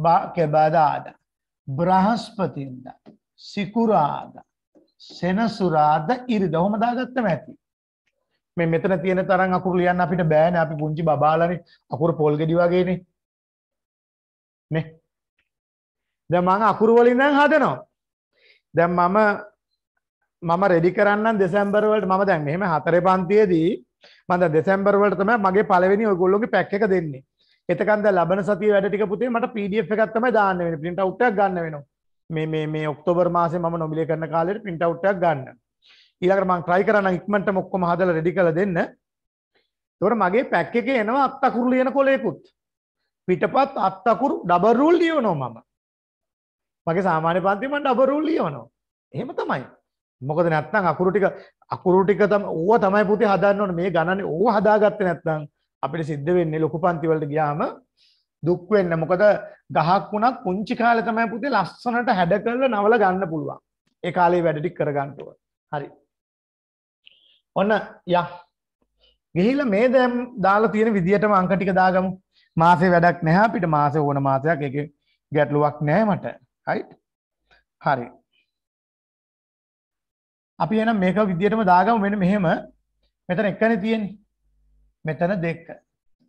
බා කෙබදාද බ්‍රහස්පතින්ද සිකුරාද සෙනසුරාද ඉරිද ඔහොම දාගත්තම ඇති. මේ මෙතන තියෙන තරම් අකුරු ලියන්න අපිට බෑනේ අපි පුංචි බබාලානේ අකුරු පොල් ගෙඩි වගේනේ. නේ. දැන් මම අකුරු වලින් දැන් හදනවා. දැන් මම මම රෙඩි කරන්නම් දෙසැම්බර් වලට මම දැන් මෙහෙම හතරේ පන්තියේදී මම දැන් දෙසැම්බර් වලට තමයි මගේ පළවෙනි ඔයගොල්ලෝගේ පැක් එක දෙන්නේ. එතකන් දැන් ලබන සතියේ වැඩ ටික පුතේ මට PDF එකක් තමයි දාන්න වෙන්නේ. print out එකක් ගන්න වෙනවා. මේ මේ මේ ඔක්තෝබර් මාසේ මම නොමිලේ කරන කාලෙට print out එකක් ගන්න. ඊළඟට මම try කරන්නම් ඉක්මනටම ඔක්කොම හදලා රෙඩි කරලා දෙන්න. ඒතකොට මගේ පැක් එකේ එනවා අත් අකුරු ලියන කොලේකුත්. පිටපත් අත්තකුරු ඩබල් රූල් ලියවනවා මම. මගේ සාමාන්‍ය පන්තිම ඩබල් රූල් ලියවනවා. එහෙම තමයි. මොකද නැත්නම් අකුරු ටික අකුරු ටික තමයි ඌව තමයි පුතේ හදන්න ඕනේ. මේ ගණන් ඌව හදාගත්තේ නැත්නම් අපිට සිද්ධ වෙන්නේ ලොකු පන්ති වලට ගියාම දුක් වෙන්න. මොකද ගහක් වුණත් පුංචි කාලේ තමයි පුතේ ලස්සනට හැඩ කරලා නවල ගන්න පුළුවන්. ඒ කාලේ වැඩ ටික කරගන්න ඕන. හරි. ඔන්න යා. ගිහිල්ලා මේ දැන් දාලා තියෙන විදියටම අංක ටික දාගමු. මාසේ වැඩක් නැහැ අපිට මාසේ ඕන මාසයක් ඒක ගැටලුවක් නැහැ මට රයිට් හරි අපි එහෙනම් මේක විදියටම දාගමු මෙන්න මෙහෙම මෙතන එකනේ තියෙන්නේ මෙතන දෙක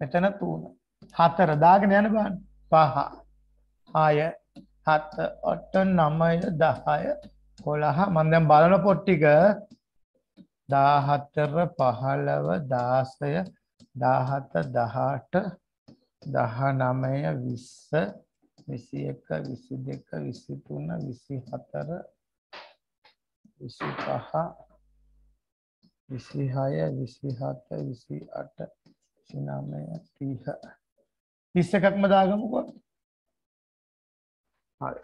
මෙතන තුන හතර දාගෙන යන බාන්න පහ හය හත අට නමය දහය කොළහ මන් දැන් බලන පොත් ටික දාහතර පහළව දාසය දාහත දහට දහනමය විස්ස විසි එක විසි දෙක විසි තුන විසි හතර විසි පහ විසි හය විසි හත විසි අට සිනමය තිහ තිස්ස එකක්ම දාගමුකො හරි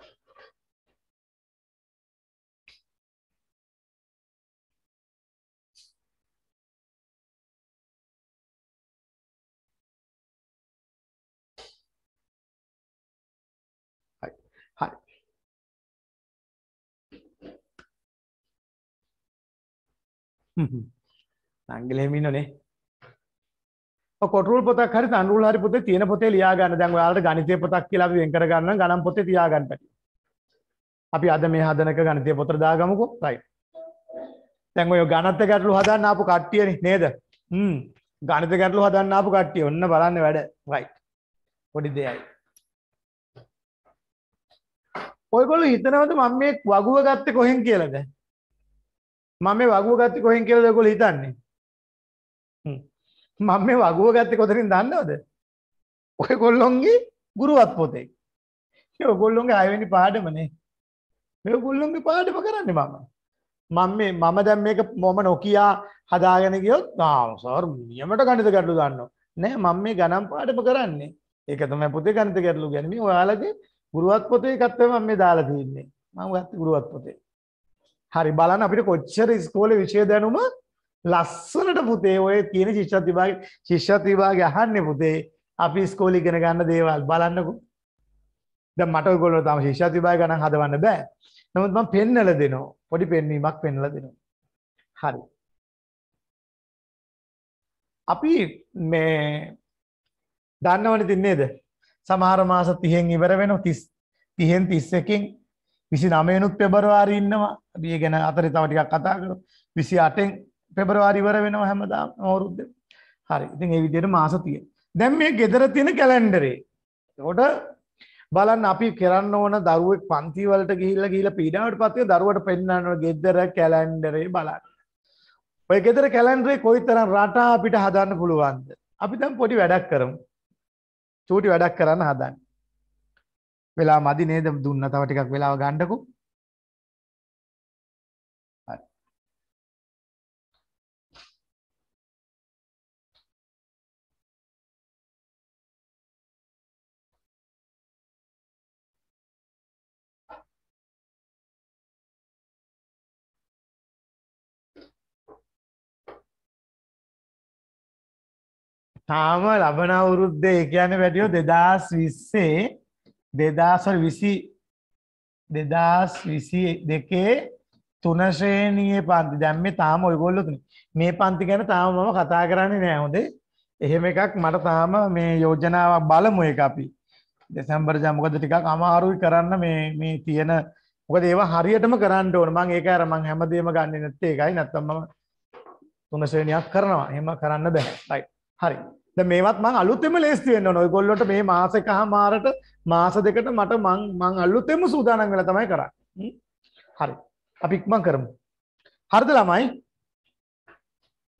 නංගිල එහෙම ඉන්නනේ. ඔය කොටරූල් පොතක් හරි තනරූල් හරි පොතේ තියෙන පොතේ ලියා ගන්න. දැන් ඔයාලට ගණිතය පොතක් කියලා අපි වෙන් කර ගන්න ගණන් පොතේ තියා ගන්න පැටි. අපි අද මේ හදනක ගණිතය පොතට දාගමුකෝ. right. දැන් ඔය ගණිත ගැටලු හදන්න ආපු කට්ටියනේ නේද? හ්ම්. ගණිත ගැටලු හදන්න ආපු කට්ටිය ඔන්න බලන්න වැඩ. right. පොඩි දෙයයි. ඔයගොල්ලෝ හිතනවද මම මේ වගුව ගත්තේ කොහෙන් කියලාද? මම මේ වගුව ගත්තේ කොහෙන් කියලා ඔයගොල්ලෝ හිතන්නේ මම මේ වගුව ගත්තේ කොතනින් දන්නවද ඔයගොල්ලොන්ගේ ගුරුවත් පොතේ මේ ඔයගොල්ලොන්ගේ ආයෙවෙනි පාඩමනේ මේ ඔයගොල්ලොන්ගේ පාඩම කරන්නේ මම මම මේ මම දැන් මේක මම නොකියා හදාගෙන ගියොත් ආ සර් නියමට ගණිත ගැටලු දාන්නවා නෑ මම මේ ගණන් පාඩම කරන්නේ ඒක තමයි පොතේ ගණිත ගැටලු ගැනීම ඔයාලගේ ගුරුවත් පොතේ එකත් තමයි මම මේ දාලා තියෙන්නේ මම ගත්තේ ගුරුවත් පොතේ හරි බලන්න අපිට කොච්චර ඉස්කෝලේ විෂය දැනුම ලස්සනට පුතේ ඔය තියෙන ශිෂ්‍යත් විභාගේ ශිෂ්‍යත් විභාගේ අහන්නේ පුතේ අපි ඉස්කෝලේ ඉගෙන ගන්න දේවල් බලන්නකො දැන් මට ඔයගොල්ලෝ තාම ශිෂ්‍යත් විභාගය ගණන් හදවන්න බෑ නමුත් මම පෙන්නලා දෙනවා පොඩි පෙන්වීමක් පෙන්නලා දෙනවා හරි අපි මේ දන්නවනේ තින් නේද සමහර මාස 30න් ඉවර වෙනවා 30 30න් 31කින් විසි නමයනුත් පෙබරවාරි ඉන්නවා රිය ගැන අතරි තව ටිකක් කතා කරු විසි අටෙන් පෙබරවාරි ඉවර වෙනවා හැමදාම අවුරුද්ද හරි ඉතින් ඒ විදිහට මාස තියෙන දැන් මේ ගෙදර තියෙන කැලෙන්ඩරේ එතකොට බලන්න අපි කරන්න ඕන දරුවෙක් පන්ති වලට ගිහිල්ලා ගිහිල්ලා පීඩාවට පත්ව දරුවට පෙන්වන්න ගෙදර කැලෙන්ඩරේ බලන්න ඔය ගෙදර කැලෙන්ඩරේ කොයිතරම් රටා අපිට හදන්න පුළුවන්ද අපි දැන් පොඩි වැඩක් කරමු චූටි වැඩක් කරන්න හදන්න වෙලා මදි නේද දුන්න තව ටිකක් වෙලාව ගන්නකෝ තාම ලබන අවුරුද්දේ ඒ කියන්නේ වැඩියෝ 2020 දෙදාසර විසි දෙදස් විසි දෙකේ තුනශ්‍රේණයේ පන්ති දැම්ම තාම ඔයගොල්ලොතුන මේ පන්ති ගැන තාම මම කතා කරන්නේ නෑහොදේ එහෙම එකක් මට තාම මේ යෝජනාවක් බලමු එක අපි දෙසම්බර් ජමකද ටිකක් අමාරුයි කරන්න මේ මේ තියෙන මොකද ඒවා හරියටම කරන්න ඕන මං ඒක අර මං හැමදේම ගන්නේ නැත්තේ ඒකයි නැත්තම් මම තුනශ්‍රේණයක් කරනවා එහෙම කරන්න බැහැ හරි දැන් මේවත් මං අලුතෙම ලේස්ති වෙන්න ඕන. ඔයගොල්ලොන්ට මේ මාසෙකමාරට මාස දෙකට මට මං මං අලුතෙම සූදානම් වෙලා තමයි කරන්නේ. හරි. අපි ඉක්මන් කරමු. හරිද ළමයි?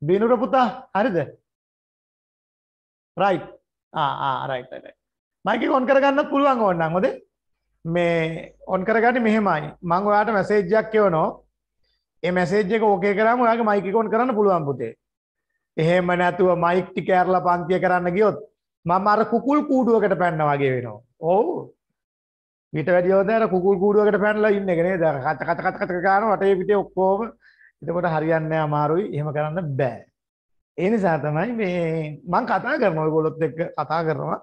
බිනුර පුතා හරිද? right. ආ ආ right right. මයික් එක ඔන් කරගන්නත් පුළුවන් ඕන නම් හොදේ. මේ ඔන් කරගන්නේ මෙහෙමයි. මං ඔයාට මැසේජ් එකක් එවනවා. ඒ මැසේජ් එක ඕකේ කරාම ඔයාගේ මයික් එක ඔන් කරන්න පුළුවන් පුතේ. එහෙම නැතුව මයික් ටික ඇරලා පන්තිය කරන්න ගියොත් මම අර කුකුල් කූඩුවකට පැනනා වගේ වෙනවා. ඔව්. ඊට වැඩිය හොඳ අර කුකුල් කූඩුවකට පැනලා ඉන්න එක නේද? කත කත කත කත ගන්න වටේ පිටේ ඔක්කොම එතකොට හරියන්නේ නැහැ අමාරුයි. එහෙම කරන්න බෑ. ඒ නිසා තමයි මේ මම කතා කරනවා ඔයගොල්ලොත් එක්ක කතා කරනවා.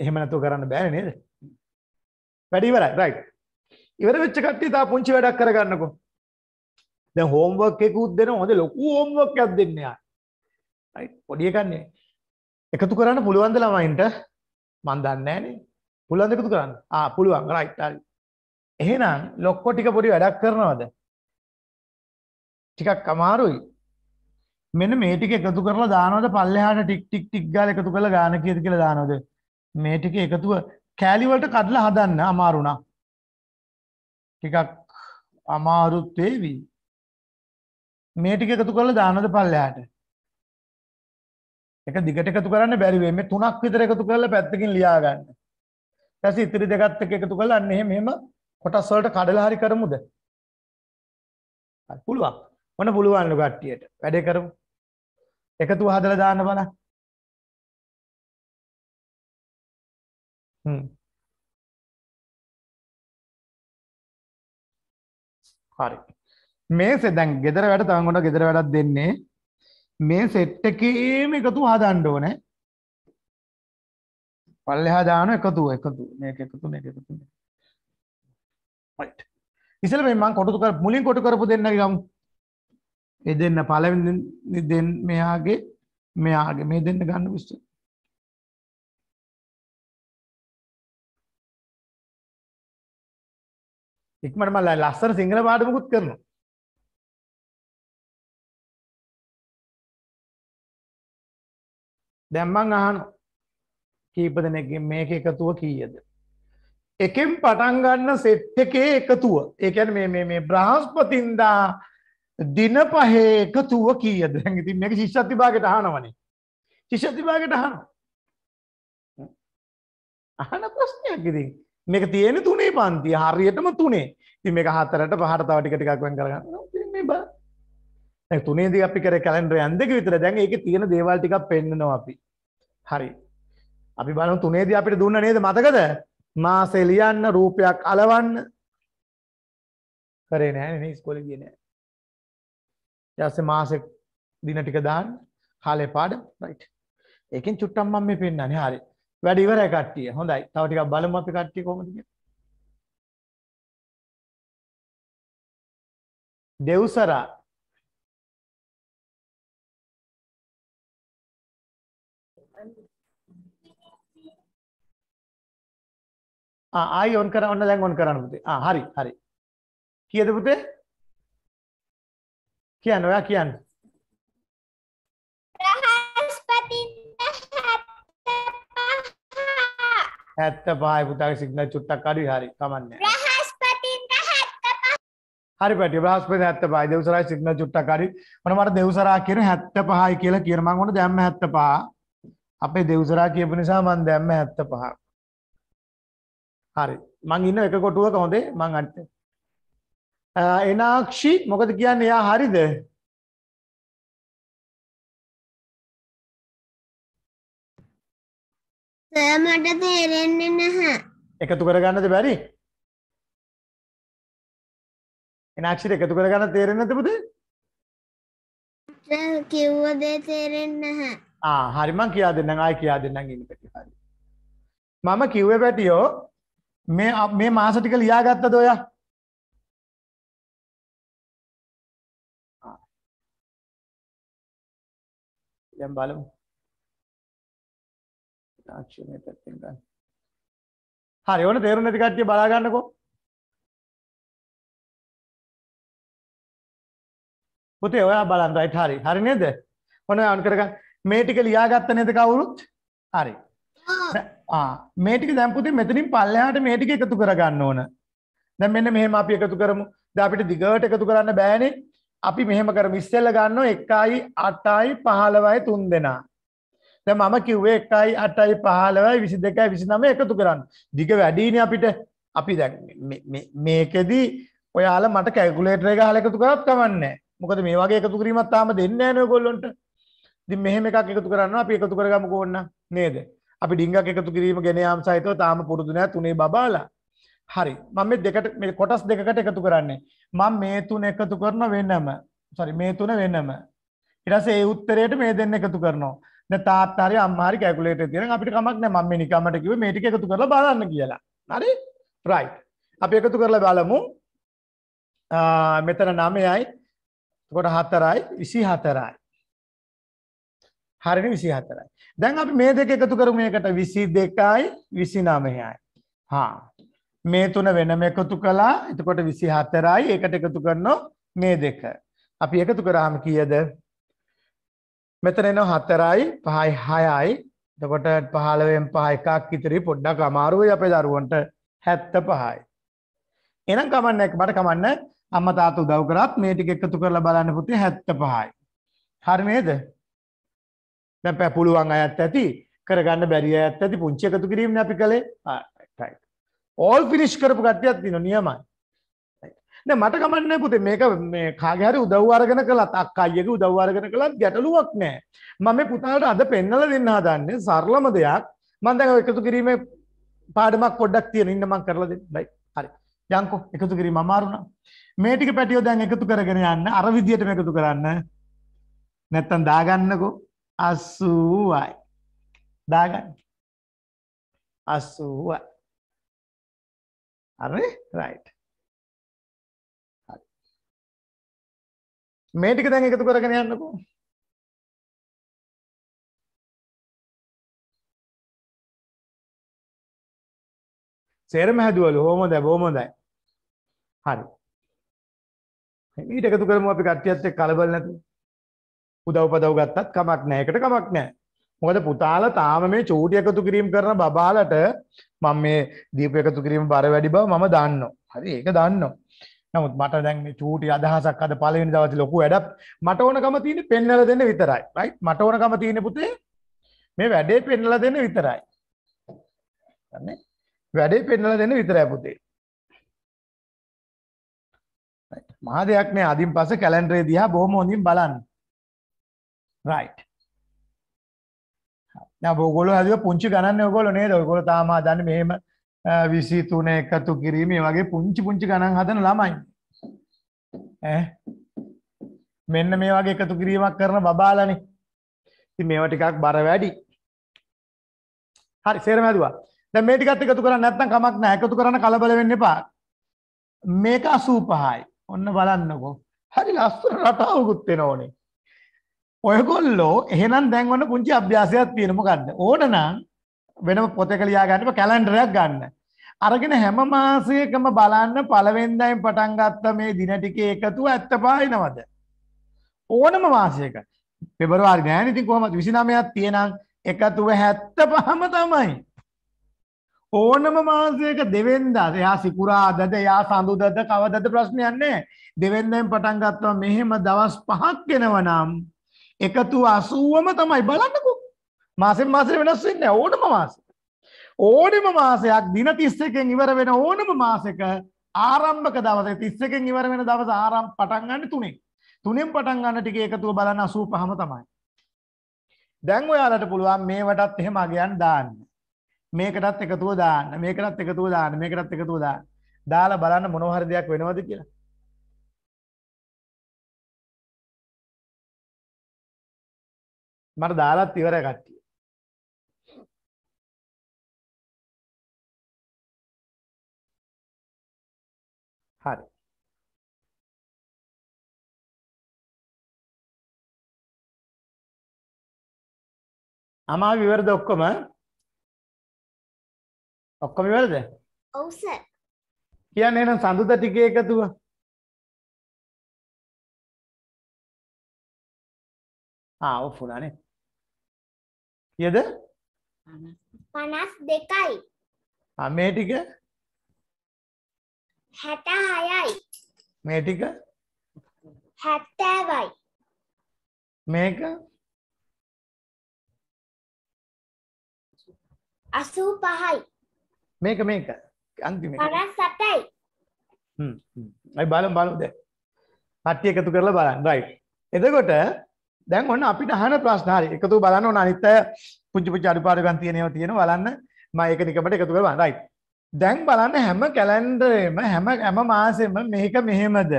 එහෙම නැතුව කරන්න බෑනේ නේද? වැඩ ඉවරයි. රයිට්. ඉවර වෙච්ච කට්ටිය තා පුංචි වැඩක් කරගන්නකෝ. දැන් හෝම්වර්ක් එකකුත් දෙනවා. හොඳ ලොකු හෝම්වර්ක් එකක් දෙන්න යා. රයිට් පොඩි එකක් නෙවෙයි. එකතු කරන්න පුළුවන්ද ළමයින්ට? මන් දන්නේ නැහනේ. පුළුවන්ද එකතු කරන්න? ආ පුළුවන්. රයිට් හරි. එහෙනම් ලොක්කො ටික පොඩි වැඩක් කරනවද? ටිකක් අමාරුයි. මෙන්න මේ ටික එකතු කරලා දානවද පල්ලෙහාට ටික් ටික් ටික් ගාලා එකතු කරලා ගාන කීයද කියලා දානවද? මේ ටික එකතුව කෑලි වලට කඩලා හදන්න අමාරු නා. ටිකක් අමාරුත් වේවි. මේ ටික එකතු කරලා දානවද පල්ලෙහාට? එක දිගට එකතු කරන්න බැරි වෙයි. මේ තුනක් විතර එකතු කරලා පැත්තකින් ලියා ගන්න. ඊට පස්සේ ඉතිරි දෙකත් එක්ක එකතු කරලා අන්න එහෙම එහෙම කොටස් වලට කඩලා හරි කරමුද? හරි පුළුවන්. මොන පුළුවන්ලු කට්ටියට. වැඩේ කරමු. එකතුව හදලා දාන්න බලන්න. හ්ම්. හරි. මේසේ දැන් ගෙදර වැඩ තවගොඩ ගෙදර වැඩක් දෙන්නේ මේ සෙට් එකේම එකතු හදන්න ඕනේ. පල්ලෙහා දාන එකතු එකතු මේක එකතු මේක එකතු. right. ඉතින් මේ මම කොටු කර මුලින් කොටු කරපු දෙන්න ගමු. ඒ දෙන්න පළවෙනි දෙන්න මෙයාගේ මෙයාගේ මේ දෙන්න ගන්න විශ්වාස. ඉක්මනට මම ලස්සන සිංහල පාඩමකුත් කරනවා. දැම්මං අහන කීප දෙනකින් මේක එකතුව කීයද. එකෙන් පටන්ගන්න සෙට් එකේ එකතුව ඒකැන මේ බ්‍රහස්පතින්දා දින පහේ එකතුව කීයද ඉති මේක ශිෂ්ෂතිභාගට හනවනේ ශිෂ්ෂතිභාගට හන අහන ප්‍රශ්නයක් ඉතින් මේක තියෙන තුනේ පන්ති හරියටම තුනේ ති මේක හතරට පහට තවටිකටිකක්වෙන් කරගන්න තුනේදී අපි කර කැලෙන්ඩරයන් දෙක විතර දැන් ඒක තියෙන දේවල් ටිකක් පෙන්නනවා අපි. හරි. අපි බලමු තුනේදී අපිට දුන්න නේද මතකද? මාසේ ලියන්න රූපයක් අලවන්න කරේ නෑනේ නේ ඉස්කෝලේ ගියේ නෑ. ඊපස්සේ මාසේ දින ටික දාන්න කාලේ පාඩම් රයිට්. ඒකෙන් චුට්ටක් මම මේ පෙන්නන්නේ. හරි. වැඩ ඉවරයි කට්ටිය. හොඳයි. තව ටිකක් බලමු අපි කට්ටිය කොහොමද කියලා. දෙව්සරා ආයි ඔන් කරන්න ඔන්න දැන් ඔන් කරන්න පුතේ. ආ හරි හරි. කීයද පුතේ? කියන්න ඔයා කියන්න. හැත්ත පහයි පුතාගේ සිග්නල් චුට්ටක් අඩුයි හරි කමන්නේ. බ්‍රහස්පතින්ද හැත්ත පහ. හරි පැටිය බ්‍රහස්පති හැත්ත පහයි දෙව්සරයි සිග්නල් චුට්ටක් අඩුයි. මොන මට දෙව්සරා කියන හැත්ත පහයි කියලා කියන මම උන දැම්ම හැත්ත පහ. අපේ දෙව්සරා කියපු නිසා මම දැම්ම හැත්ත පහ. හරි මං ඉන්න එක කොටුවක හොඳේ මං අට එනාක්ෂි මොකද කියන්න එයා හරිද මට තේරෙන්නේ නැහැ එකතු කරගන්නද බැරි එනාක්ෂිට එකතු කරගන්න තේරෙන්නේ නැද්ද පුතේ කිව්ව දේ තේරෙන්නේ නැහැ ආ හරි මං කියා දෙන්නම් ආයි කියා දෙන්නම් ඉන්න පැටි හරි මම කිව්වේ පැටියෝ මේ මේ මාස ටික ලියාගත්තද ඔයා? දැන් බලමු. තාක්ෂණය මේ පැත්තෙන් ගන්න. හරි ඕන තේරුම් නැති කට්ටිය බලා ගන්නකෝ. පුතේ ඔයා බලන්න right හරි. හරි නේද? ඔන්න on කරගන්න. මේ ටික ලියාගත්ත නේද කවුරුත්? හරි. මේ ටික දැන් පුතේ මෙතනින් පල්ලෙහාට මේ ටික එකතු කරගන්න ඕන. දැන් මෙන්න මෙහෙම අපි එකතු කරමු. දැන් අපිට දිගට එකතු කරන්න බෑනේ. අපි මෙහෙම කරමු. ඉස්සෙල්ල ගන්නවා 1යි 8යි 15යි 3 දෙනා. දැන් මම කිව්වේ 1යි 8යි 15යි 22යි 29 එකතු කරන්න. දිග වැඩිනේ අපිට. අපි දැන් මේකෙදි ඔයාලා මට කැල්කියුලේටර් එක අහලා එකතු කරත් කමන්නේ මොකද මේ වගේ එකතු කිරීමක් තාම දෙන්නේ නැහැ නේ ඔයගොල්ලන්ට. ඉතින් මෙහෙම එකක් එකතු කරනවා අපි එකතු කරගමුකෝ ඕන්න නේද? අපි ඩිංගක් එකතු කිරීම ගෙන යාම් සහිතව තාම පුරුදු නෑ තුනේ බබාලා. හරි මම මේ දෙකට මේ කොටස් දෙකකට එකතු කරන්නේ. මම මේ තුන එකතු කරන වෙනම. සරි මේ තුන වෙනම. ඊට පස්සේ ඒ උත්තරයට මේ දෙන්න එකතු කරනවා. දැන් තාත්තා හරි අම්මා හරි කැල්කියුලේටර් තියෙන අපිට කමක් නෑ මම මේ නිකමට කිව්වේ මේ ටික එකතු කරලා බලන්න කියලා. හරි? right. අපි එකතු කරලා බලමු. මෙතන 9යි එතකොට 4යි 24යි. හරිනේ 24යි. දැන් අපි මේ දෙක එකතු කරු මේකට විසි දෙකයි විසි නමයයි හා මේ තුන වෙනම එකතු කලා එතකොට විසි හතරයි ඒකට එකතු කරනො මේ දෙක අපි එකතු කරාම කියද මෙතන එන හතරයි පහයි හයයි එතකොට පහළවෙන් පහ එකක් ඉතිරි පොඩ්ඩක් අමාරුවයි අපේ දරුවන්ට හැත්ත පහයි එනම් කමන්න මට කමන්න අම්ම තාත උදව් කරත් මේ ටික එකතු කරලා බලන්න පුතේ හැත්ත පහයි හරි නේද දැන් පැ පුළුවන් අයත් ඇති කරගන්න බැරි අයත් ඇති පුංචි එකතු කිරීමනේ අපි කළේ right all finish කරපු කට්ටියක් තියෙනවා නියමයි නෑ මට කමක් නෑ පුතේ මේක මේ කාගේ හරි උදව් අරගෙන කළත් අක්කා අයියගේ උදව් අරගෙන කළත් ගැටලුවක් නෑ මම මේ පුතාලට අද පෙන්නලා දෙන්න හදන්නේ සරලම දෙයක් මම දැන් එකතු කිරීමේ පාඩමක් පොඩ්ඩක් තියෙන ඉන්න මම කරලා දෙන්න right හරි යන්කෝ එකතු කිරීම අමාරු නම් මේ ටික පැටියෝ දැන් එකතු කරගෙන යන්න අර විදියට මේකතු කරන්න නැත්තම් දාගන්නකෝ අසුවයි දාගන්න අසුවයි අරේ රයි් මේටික දැන් එකතු කරගෙන යන්නකු සේරම හැදුවලු හෝම දැ බෝමොදයි හරි මීට එකතු කරම අපි කට්ටියත්තේ කලබල නැතු උදව්පදව් ගත්තත් කමක් නැහැ. ඒකට කමක් නැහැ. මොකද පුතාලා තාම මේ චූටි එකතු කිරීම කරන බබාලට මම මේ දීප එකතු කිරීම බර වැඩි බව මම දන්නවා. හරි ඒක දන්නවා. නමුත් මට දැන් මේ චූටි අදහසක් අද පළවෙනි දවසේ ලොකු වැඩක් මට ඕනකම තියෙන්නේ පෙන්වලා දෙන්න විතරයි. රයිට් මට ඕනකම තියෙන්නේ පුතේ මේ වැඩේ පෙන්වලා දෙන්න විතරයි. හරිනේ? වැඩේ පෙන්වලා දෙන්න විතරයි පුතේ. මහා දෙයක් නෑ අදින් පස්සේ කැලෙන්ඩරේ දිහා බොහොම හොඳින් බලන්න. right දැන් ඔයගොල්ලෝ හදුව පුංචි ගණන් ඔයගොල්ලෝ නේද ඔයගොල්ලෝ තාම හදන්නේ මෙහෙම 23 එකතු කිරීම මේ වගේ පුංචි පුංචි ගණන් හදන ළමයි ඈ මෙන්න මේ වගේ එකතු කිරීමක් කරන බබාලානේ ඉතින් මේවා ටිකක් බර වැඩි හරි සේරම හදුවා දැන් මේ ටිකත් එකතු කරන්නේ නැත්නම් කමක් නැහැ එකතු කරන්න කලබල වෙන්න එපා මේක 85යි ඔන්න බලන්නකෝ හරි ලස්සන රටාවකුත් වෙනෝනේ ඔයගොල්ලෝ එහෙනම් දැන් ඔන්න පුංචි අභ්‍යාසයක් තියෙන මොකද්ද? ඕනනම් වෙනම පොතක ලියා ගන්න කැලෙන්ඩරයක් ගන්න. අරගෙන හැම මාසයකම බලන්න පළවෙනිදායින් පටන් ගත්ත මේ දින ටිකේ එකතුව ඇත්ත පාිනවද? ඕනම මාසයක පෙබරවාරි නෑනේ ඉතින් කොහමද 29ක් තියෙනම් එකතුව 75ම තමයි. ඕනම මාසයක දෙවෙන්දා එයා සිකුරාදද එයා සඳුදද කවදද ප්‍රශ්නයක් නැහැ. දෙවෙන්දෙන් පටන් ගත්තා මෙහෙම දවස් පහක් වෙනවා නම් එකතු 80ම තමයි බලන්නකෝ. මාසෙන් මාසෙට වෙනස් වෙන්නේ ඕනම මාසෙ. ඕනෙම මාසයක් දින 31කින් ඉවර වෙන ඕනම මාසෙක ආරම්භක දවසේ 31කින් ඉවර වෙන දවස ආරම්භ පටන් ගන්න තුනේ. තුනෙන් පටන් ගන්න ටික එකතුව බලන්න 85ම තමයි. දැන් ඔයාලට පුළුවන් මේවටත් එහෙම අගයන් දාන්න. මේකටත් එකතුව දාන්න. මේකටත් එකතුව දාන්න. මේකටත් එකතුව දාන්න. දාලා බලන්න මොනවා හරි දෙයක් වෙනවද කියලා. මට දාලත් ඉවර කට්ටිය හරි අමා විවරද ඔක්කොම ඔක්කොම විවරද ඔව් සර් කියන්නේ එහෙනම් සඳුද ටිකේ එකතුව ආ ඔෆ් වුණා නේ කියද පනස් දෙකයි අමේ ටික හැට හයයි මේ ටික හැත්තෑවයි මේක අසූ පහයි මේක මේක අන්තිම පනස් සටයි අයි බලම් බලුද පට්ටි එකතු කරලා බලන්න රයි් එතකොට දැන් ඔන්න අපිට අහන ප්‍රශ්න හරි එකතු බලන්න ඕන අනිත් අය පුංචි පුංචි අඩුපාඩුකම් තියෙනව තියෙන බලන්න මම ඒක නිකමට එකතු කරලා රයිට් දැන් බලන්න හැම කැලෙන්ඩරේම හැම හැම මාසෙම මේක මෙහෙමද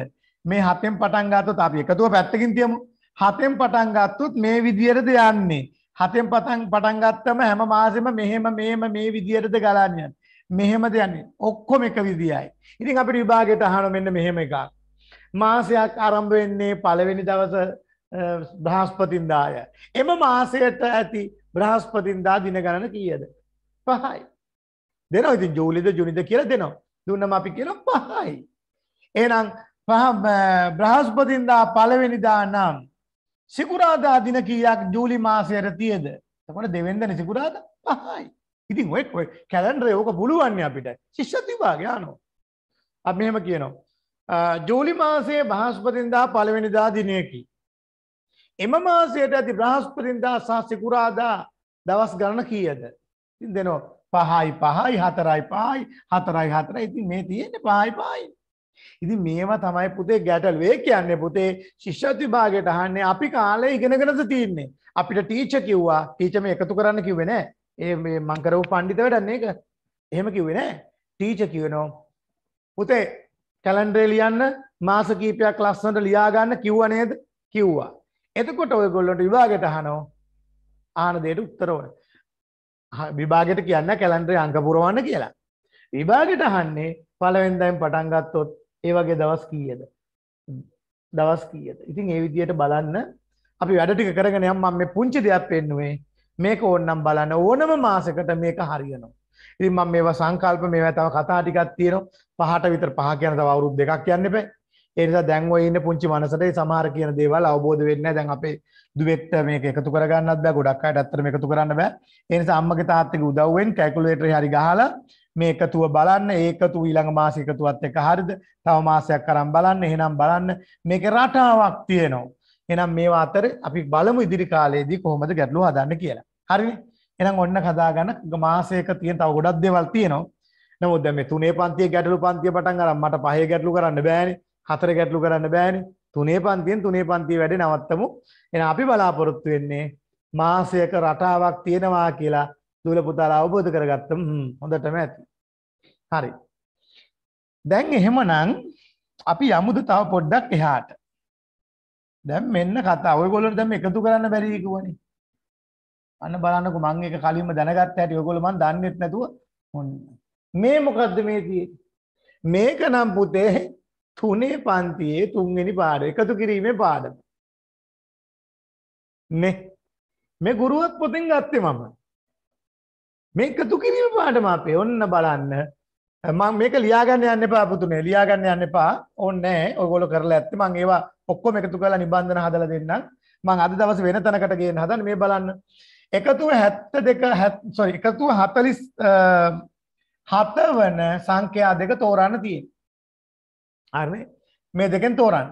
මේ හතෙන් පටන් ගත්තොත් අපි එකතුව පැත්තකින් තියමු හතෙන් පටන් ගත්තොත් මේ විදියටද යන්නේ හතෙන් පටන් පටන් ගත්තම හැම මාසෙම මෙහෙම මෙහෙම මේ විදියටද ගලන්නේ යන්නේ මෙහෙමද යන්නේ ඔක්කොම එක විදියයි ඉතින් අපිට විභාගයට අහන මෙන්න මෙහෙම එකක් මාසයක් ආරම්භ වෙන්නේ පළවෙනි දවසේ බ්‍රහස්පතින්දාය. එම මාසයට ඇති බ්‍රහස්පතින්දා දින ගණන කීයද. පහයි. දෙන ඉතින් ජූලිද ජුනිද කියලා දෙනවා. දුන්නම අපි කියන පහයි. එනම් බ්‍රහස්පතින්දා පලවෙනිදා නම් සිකුරාදා දින කීයක් ජූලි මාසයට තියද. තකොට දෙවෙන්දන සිකුරාද පහයි. ඉතින් ඔය ඔය කැලන්ඩරේ ඕක පුළුවන් අපිට. ශිෂ්‍යත් විභාගය අහනවා. අපි මෙහෙම කියනවා. ජූලි මාසයේ බ්‍රහස්පතින්දා පළවෙනිදා දිනයකී එම මාසයට ඇති බ්‍රහස්පතින්දා සහ සිකුරාදා දවස් ගණන කීයද? ඉතින් දෙනවා පහයි පහයි හතරයි පහයි හතරයි හතරයි ඉතින් මේ තියෙන්නේ පහයි පහයි. ඉතින් මේවා තමයි පුතේ ගැටල් වේ කියන්නේ පුතේ ශිෂ්‍යත්ව විභාගයට අහන්නේ අපි කාලේ ඉගෙනගෙනද තියෙන්නේ. අපිට ටීචර් කිව්වා ටීචර් මේ එකතු කරන්න කිව්වේ නෑ. ඒ මේ මං කරපු පඬිත වැඩක් නේක. එහෙම කිව්වේ නෑ. ටීචර් කියනවා පුතේ කැලෙන්ඩරේ ලියන්න මාස කීපයක් ලස්සනට ලියා ගන්න කිව්වා නේද? කිව්වා. එතකොට ඔයගොල්ලොට විභාගට හනෝ ආන දේට උත්තරව විභාගට කියන්න කැලන්ද්‍රේ අංකපුරුවන්න කියලා විභාගට හන්නේ පලවෙන්දයිම් පටන්ගත්තොත් ඒ වගේ දවස් කීයද දවස් කීයද ඉතින් ඒ විදියට බලන්න අපි වැඩටික කරගෙන යම් මම මේ පුංචි දෙයක් පෙන්නුවේ මේක ඕන්නම් බලන්න ඕනම මාසකට මේක හරියනවා ඉතින් මම මේවා සංකල්ප මේවා තව කතා ටිකක් තියෙනවා පහට විතර පහ කියන තව අවුරුදු දෙකක් යන්න එපා ඒනිසා දැන් ඔය ඉන්න පුංචි මනසට සමහර කියන දේවල් අවබෝධ වෙන්නේ දැන් අපේ දුවෙක්ට මේක එකතු කරගන්නත් බෑ ගොඩක් අයට ඇත්තටම එකතු කරන්න බෑ ඒ නිසා අම්මගේ තාත්තගේ උදව්වෙන් කැල්කියුලේටරේ හරි ගහලා මේ එකතුව බලන්න ඒකතු ඊළඟ මාස එකතුවත් එක හරිද තව මාසයක් අරන් බලන්න එහෙනම් බලන්න මේකේ රටාවක් තියෙනවා එහෙනම් මේවා අතර අපි බලමු ඉදිරි කාලයේදී කොහොමද ගැටලුව හදන්න කියලා හරිනේ එහෙනම් ඔන්න හදාගන්න මාසයක තියෙන තව ගොඩක් දේවල් තියෙනවා නමුත් දැන් මේ තුනේ පන්තියේ ගැටලු පන්තිය පටන් අරන් මට පහේ ගැටලු කරන්න බෑනේ හතර ගැටලු කරන්න බෑනි තුනේ පන්තියෙන් තුනේ පන්තිය වැඩ නවත්තමු එන අපි බලාපොරොත්තු වෙන්නේ මාසයක රටාවක් තියෙනවා කියලා දුල පුතාලා අවබෝධ කරගත්තම හොඳටම ඇති. හරි. දැන් එහෙමනම් අපි යමුද තව පොඩ්ඩක් එහාට. දැන් මෙන්න කතා. ඔයගොල්ලෝ දැන් එකතු කරන්න බැරි කිව්වනේ. අන්න බලන්නකො මං එක කලින්ම දැනගත්ත හැටි ඔයගොල්ලෝ මන් දන්නේත් නැතුව මොන්නේ. මේ මොකද්ද මේ තියෙන්නේ? මේක නම් පුතේ තුනේ පන්තියේ තුන්වෙනි පාඩ එකතු කිරීමේ පාඩම. නේ මේ ගුරුවත් පොතෙන් ගත්තේ මම. මේ එකතු කිරීම පාඩම අපේ ඔන්න බලන්න. මම මේක ලියාගන්න යන්න එපා පුතුනේ. ලියාගන්න යන්න එපා. ඕනේ නැහැ. ඔයගොල්ලෝ කරලා ඇත්තේ මම ඒවා ඔක්කොම එකතු කරලා නිබන්ධන හදලා දෙන්නම්. මම අද දවසේ වෙන තැනකට ගේන්න හදන්නේ මේ බලන්න. එකතුව 72 sorry එකතුව 40 හත වන සංඛ්‍යා දෙක තෝරන්න තියෙනවා. හරනේ මේ දෙකෙන් තෝරන්න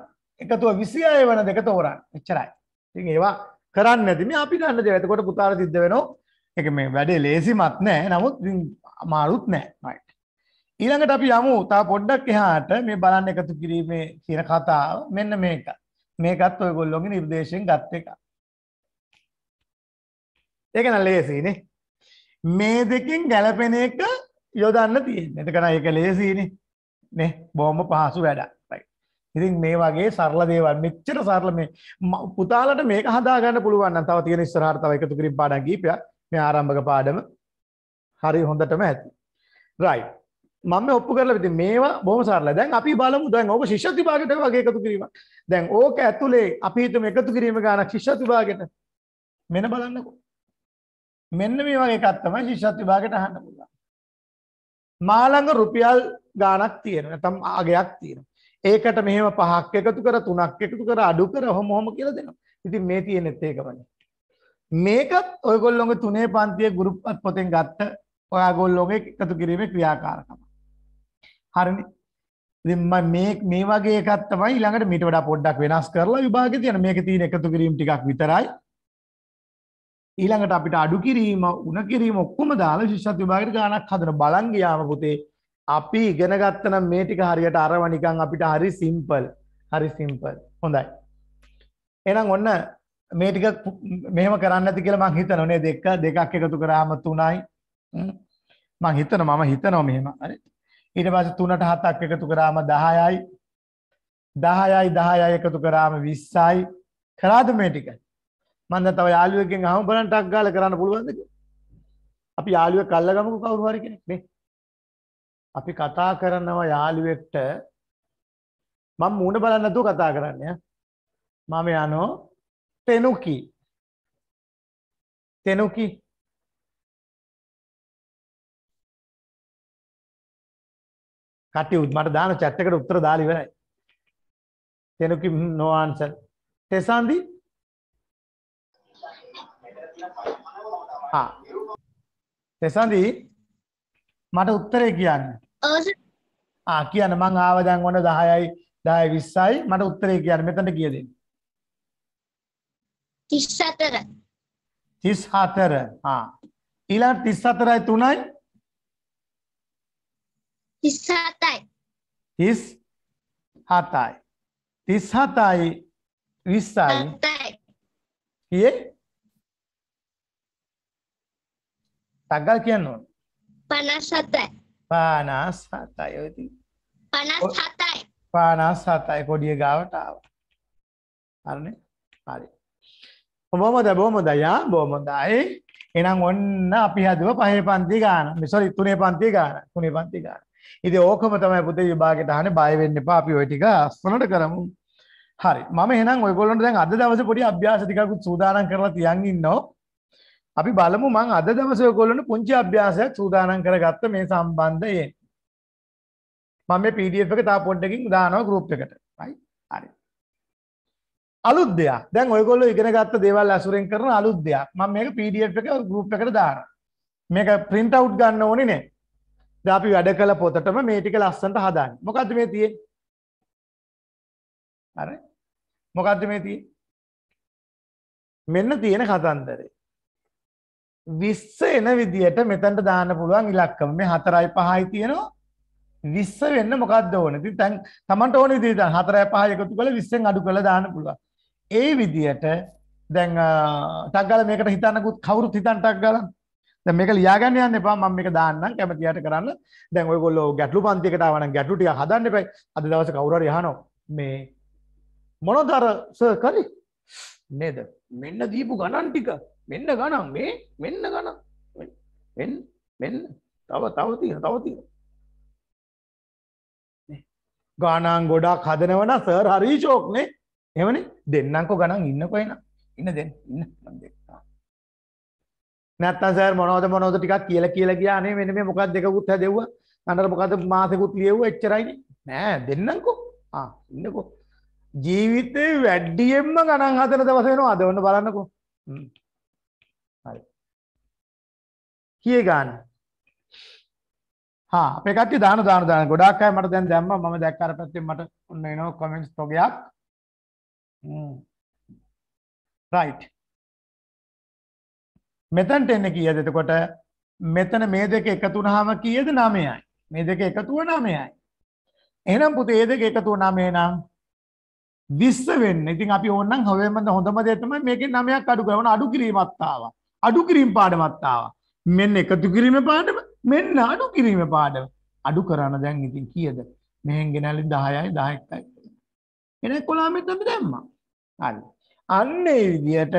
එකතුව විසිය වන දෙක තෝරන්න එච්චරයි ඉතින් ඒවා කරන්න ඇති මේ අපි දන්න දේ එතකොට පුතාලා සිද්ධ වෙනවා ඒක මේ වැඩේ ලේසිමත් නෑ නමුත් අමාරුත් නෑ right ඊළඟට අපි යමු තව පොඩ්ඩක් එහාට මේ බලන්න එකතු කිරීමේ කියන කතාව මෙන්න මේක මේකත් ඔයගොල්ලෝගේ නිර්දේශයෙන් ගත් එක ඒක නම් ලේසිනේ මේ දෙකෙන් ගැලපෙන එක යොදන්න තියෙන්නේ එතකන ඒක ලේසිනේ නේ බොහොම පහසු වැඩක් ඉතින් මේ වගේ සරල දේවල් මෙච්චර සරල මේ පුතාලට මේක හදාගන්න පුළුවන් නම් තව තියෙන ඉස්සරහට තව එකතු කිරීම පාඩම් කීපයක් මේ ආරම්භක පාඩම හරි හොඳටම ඇති. right මම ඔප්පු කරලා ඉතින් මේවා බොහොම සරලයි. දැන් අපි බලමු දැන් ඕක ශිෂ්‍ය විභාගයට වගේ එකතු කිරීමක්. දැන් ඕක ඇතුලේ අපි හිතමු එකතු කිරීම ගන්න ශිෂ්‍ය විභාගයට. මෙන්න බලන්නකෝ. මෙන්න මේ වගේ එකක් තමයි ශිෂ්‍ය විභාගයට අහන්න පුළුවන්. මාළඟ රුපියල් ගානක් තියෙන නැතම් ආගයක් තියෙන. ඒකට මෙහෙම පහක් එකතු කර තුනක් එකතු කර අඩු කර හොම හොම කියලා දෙනවා. ඉතින් මේ තියෙනෙත් ඒකමනේ. මේකත් ඔයගොල්ලොගේ තුනේ පන්තියේ ගුරුප්පත් පොතෙන් ගත්ත ඔයාගොල්ලොගේ එකතු කිරීමේ ක්‍රියාකාරකම. හරිනේ. ඉතින් මේ මේ වගේ එකක් තමයි ඊළඟට මීට වඩා පොඩ්ඩක් වෙනස් කරලා විභාගෙ තියෙන මේක තියෙන එකතු කිරීම ටිකක් විතරයි. ඊළඟට අපිට අඩු කිරීම උන කිරීම ඔක්කොම දාලා ශිෂ්‍යත් විභාගයට ගාණක් හදන බලන් ගියාම පුතේ අපි ඉගෙන ගත්ත නම් මේ ටික හරියට අරව නිකන් අපිට හරි සිම්පල් හරි සිම්පල් හොඳයි එහෙනම් ඔන්න මේ ටික මෙහෙම කරන්න ඇති කියලා මං හිතනවා නේද දෙක දෙකක් එකතු කරාම 3යි මං හිතනවා මම හිතනවා මෙහෙම හරි ඊට පස්සේ 3ට 7ක් එකතු කරාම 10යි 10යි 10යි එකතු කරාම 20යි කරාද මේ ටික මන්ද තව යාලුවකෙන් හම බලන් ටක් ගාල කරන්න පුළුවන්ද අපි යාලුවෙක් කල්ලගමක කවුරු හරි කෙනෙක් නේ අපි කතා කරනවා යාලුවෙක්ට මම මූණ බලන්න නැතුව කතා කරන්නේ මම යනෝ තෙනුකි තෙනුකි කටි මට දාන chat එකට උත්තර දාලා ඉවරයි තෙනුකි no answer තෙසන්දි හා තෙසඳී මට උත්තරේ කියන්න ආ කියන්න මං ආව දැන් ඔන්න 10යි 10 20යි මට උත්තරේ කියන්න මෙතනට කීයද 34 34 හා ඊළඟ 34යි 3යි 37යි 37යි 37යි 20යි කීයේ තක්ගල් කියන්න ඕන පනස් හතයි පානස් හතයි ඔති පනස් හතයි පානස් හතයි කොඩිය ගාවට ආව අරන හරි බොහොමද බොහොමද යා බොහොමදයි එහෙනම් ඔන්න අපි හදුව පහේ පන්ති ගාන මෙසොරි තුනේ පන්ති ගාන තුනේ පන්ති ගාන ඉතින් ඕකම තමයි පුතේ විභාගෙට අහන්නේ බය වෙන්න එපා අපි ওই ටික අස්සනට කරමු හරි මම එහෙනම් ඔයගොල්ලන්ට දැන් අද දවසේ පොඩි අභ්‍යාස ටිකකුත් සූදානම් කරලා තියන් ඉන්නවා අපි බලමු මං අද දවසේ ඔයගොල්ලන්ට පුංචි අභ්‍යාසයක් සූදානම් කරගත්ත මේ සම්බන්ධයෙන්. මම මේ PDF එක තා පොඩ්ඩකින් දානවා group එකට. right? හරි. අලුත් දෙයක්. දැන් ඔයගොල්ලෝ ඉගෙන ගත්ත දේවල් අසුරෙන් කරන අලුත් දෙයක්. මම මේක PDF එක group එකට දානවා. මේක print out ගන්න ඕනේ නෑ. දැන් අපි වැඩ කළ පොතටම මේ ටික ලස්සනට හදාන්නේ. මොකද්ද මේ තියෙන්නේ? හරි. මොකද්ද මේ තියෙන්නේ? මෙන්න තියෙන කතන්දරේ. විස්ස එන විදිහට මෙතැන්ට දාන්න පුළුවන් ඉලක්කම මේ හතරයි පහයි තියෙනවා විස්ස වෙන්න මොකක්ද ඕන ති තැන් තමට ඕන විදි තන් හතරය පහ එකතු කළ විස්සෙන් අඩු කළ දාන්න පුළුවන් ඒ විදියට දැන් ටක්ගල මේකට හිතන්නකුත් කවුරු හිතන් ටක් ගල මේක ලියාගන්න යන්න එපා මම මේක දාන්න කැමතියට කරන්න දැන් ඔයගොල්ලෝ ගැටලු පන්තියකට ආවනම් ගැටලු ටික හදන්න එපයි අද දවසේ කවුරු හරි අහනවා මේ මොනවද අර සර් කරේ නේද මෙන්න දීපු ගණන් ටික මෙන්න ගනම් මේ මෙන්න ගනම් මෙන්න මෙන්න තව තව තියෙන තව තියෙන ගණන් ගොඩක් හදනවනම් සර් හරි ෂෝක් නේ එහෙමනේ දෙන්නම්කෝ ගණන් ඉන්නකෝ එන ඉන්න දෙන්න ඉන්න මම දෙන්න නැත්තම් සර් මොනවද මොනවද ටිකක් කියලා කියලා ගියා නේ මෙන්න මේ මොකක්ද දෙකකුත් හැදෙව්වා අnder මොකද්ද මාසෙකුත් ලියව්වා එච්චරයිනේ නෑ දෙන්නම්කෝ ආ ඉන්නකෝ ජීවිතේ වැඩියෙන්ම ගණන් හදන දවස වෙනවා අද ඔන්න බලන්නකෝ හ්ම් කීය ගාන හා අපේකත්ති දාන දාන දාන ගොඩක් අය මට දැන් දැම්ම මම දැක්ක අර පැත්තෙන් මට ඔන්න එනවා කමෙන්ට්ස් තොගයක් රයිට් මෙතනට එන්නේ කීයද එතකොට මෙතන මේ දෙක එකතු වුනහම කීයද 9යි මේ දෙක එකතුව 9යි එහෙනම් පුතේ මේ දෙක එකතු වුනහම එහෙනම් 20 වෙන්න. ඉතින් අපි ඕනනම් හැවෙම හොඳම දේ තමයි මේකෙන් 9ක් අඩු කරනවා. අඩු කිරීමත් ආවා. අඩු කිරීම පාඩමත් ආවා. මෙන්න එකතු කිරීම පාඩම මෙන්න අඩු කිරීම පාඩම අඩු කරන්න දැන් ඉතින් කියද මෙහෙන් ගෙනලින් දහයයි දහයක්කයි එන කොලාමෙත් අපි දැම්මා හරි අන්න ඒ විදියට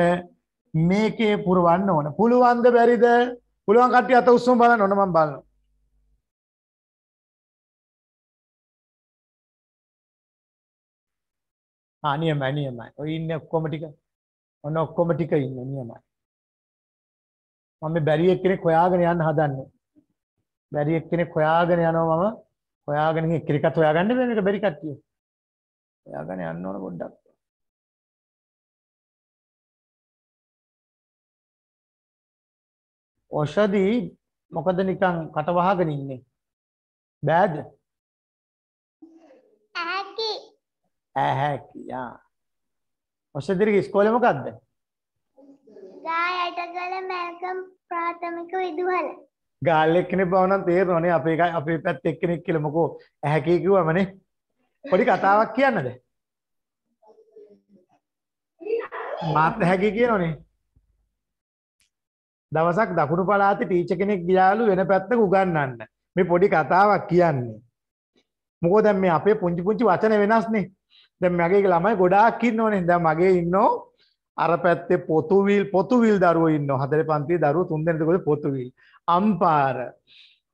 මේකේ පුරවන්න ඕන පුළුවන්ද බැරිද පුළුවන් කට්ටිය අත උස්සම බලන්න ඕන මම බලනවා ආ නියමයි නියමයි ඔය ඉන්නේ ඔක්කොම ටික ඔන්න ඔක්කොම ටික ඉන්න නියමයි මම මේ බැරි එක්කෙනෙක් හොයාගෙන යන්න හදන්නේ. බැරි එක්කෙනෙක් හොයාගෙන යනවා මම. හොයාගෙන එක්කෙනෙක්වත් හොයාගන්න බෑ මේක බැරි කට්ටිය. හොයාගෙන යන්න ඕන පොඩ්ඩක්. ඔෂදි මොකද නිකන් කට වහගෙන ඉන්නේ බෑද ඇහැකි ඇහැකි යා ඔෂදිරගේ ඉස්කෝලේ මොකද්ද ගා යටගල මැල්කම් ප්‍රාථමික විදුහල. ගාල් එක්කෙනෙක් බවනම් තේරෙනවනේ අපේ එකයි අපේ පැත්ත එක්කෙනෙක් කියලා මොකෝ ඇහැ කී කිව්වමනේ. පොඩි කතාවක් කියන්නද? මාත් ඇහැ කියනෝනේ. දවසක් දකුණු පළාතේ ටීචර් කෙනෙක් ගියාලු වෙන පැත්තක උගන්වන්න. මේ පොඩි කතාවක් කියන්නේ. මොකෝ දැන් මේ අපේ පුංචි පුංචි වචන වෙනස්නේ. දැන් මගේ ළමයි ගොඩාක් ඉන්නෝනේ. දැන් මගේ ඉන්නෝ අර පැත්තේ පොතුවිල් පොතුවිල් දරුවෝ ඉන්නවා. හතර පන්තියේ දරුවෝ තුන්දෙනෙකුගේ පොතුවිල්. අම්පාර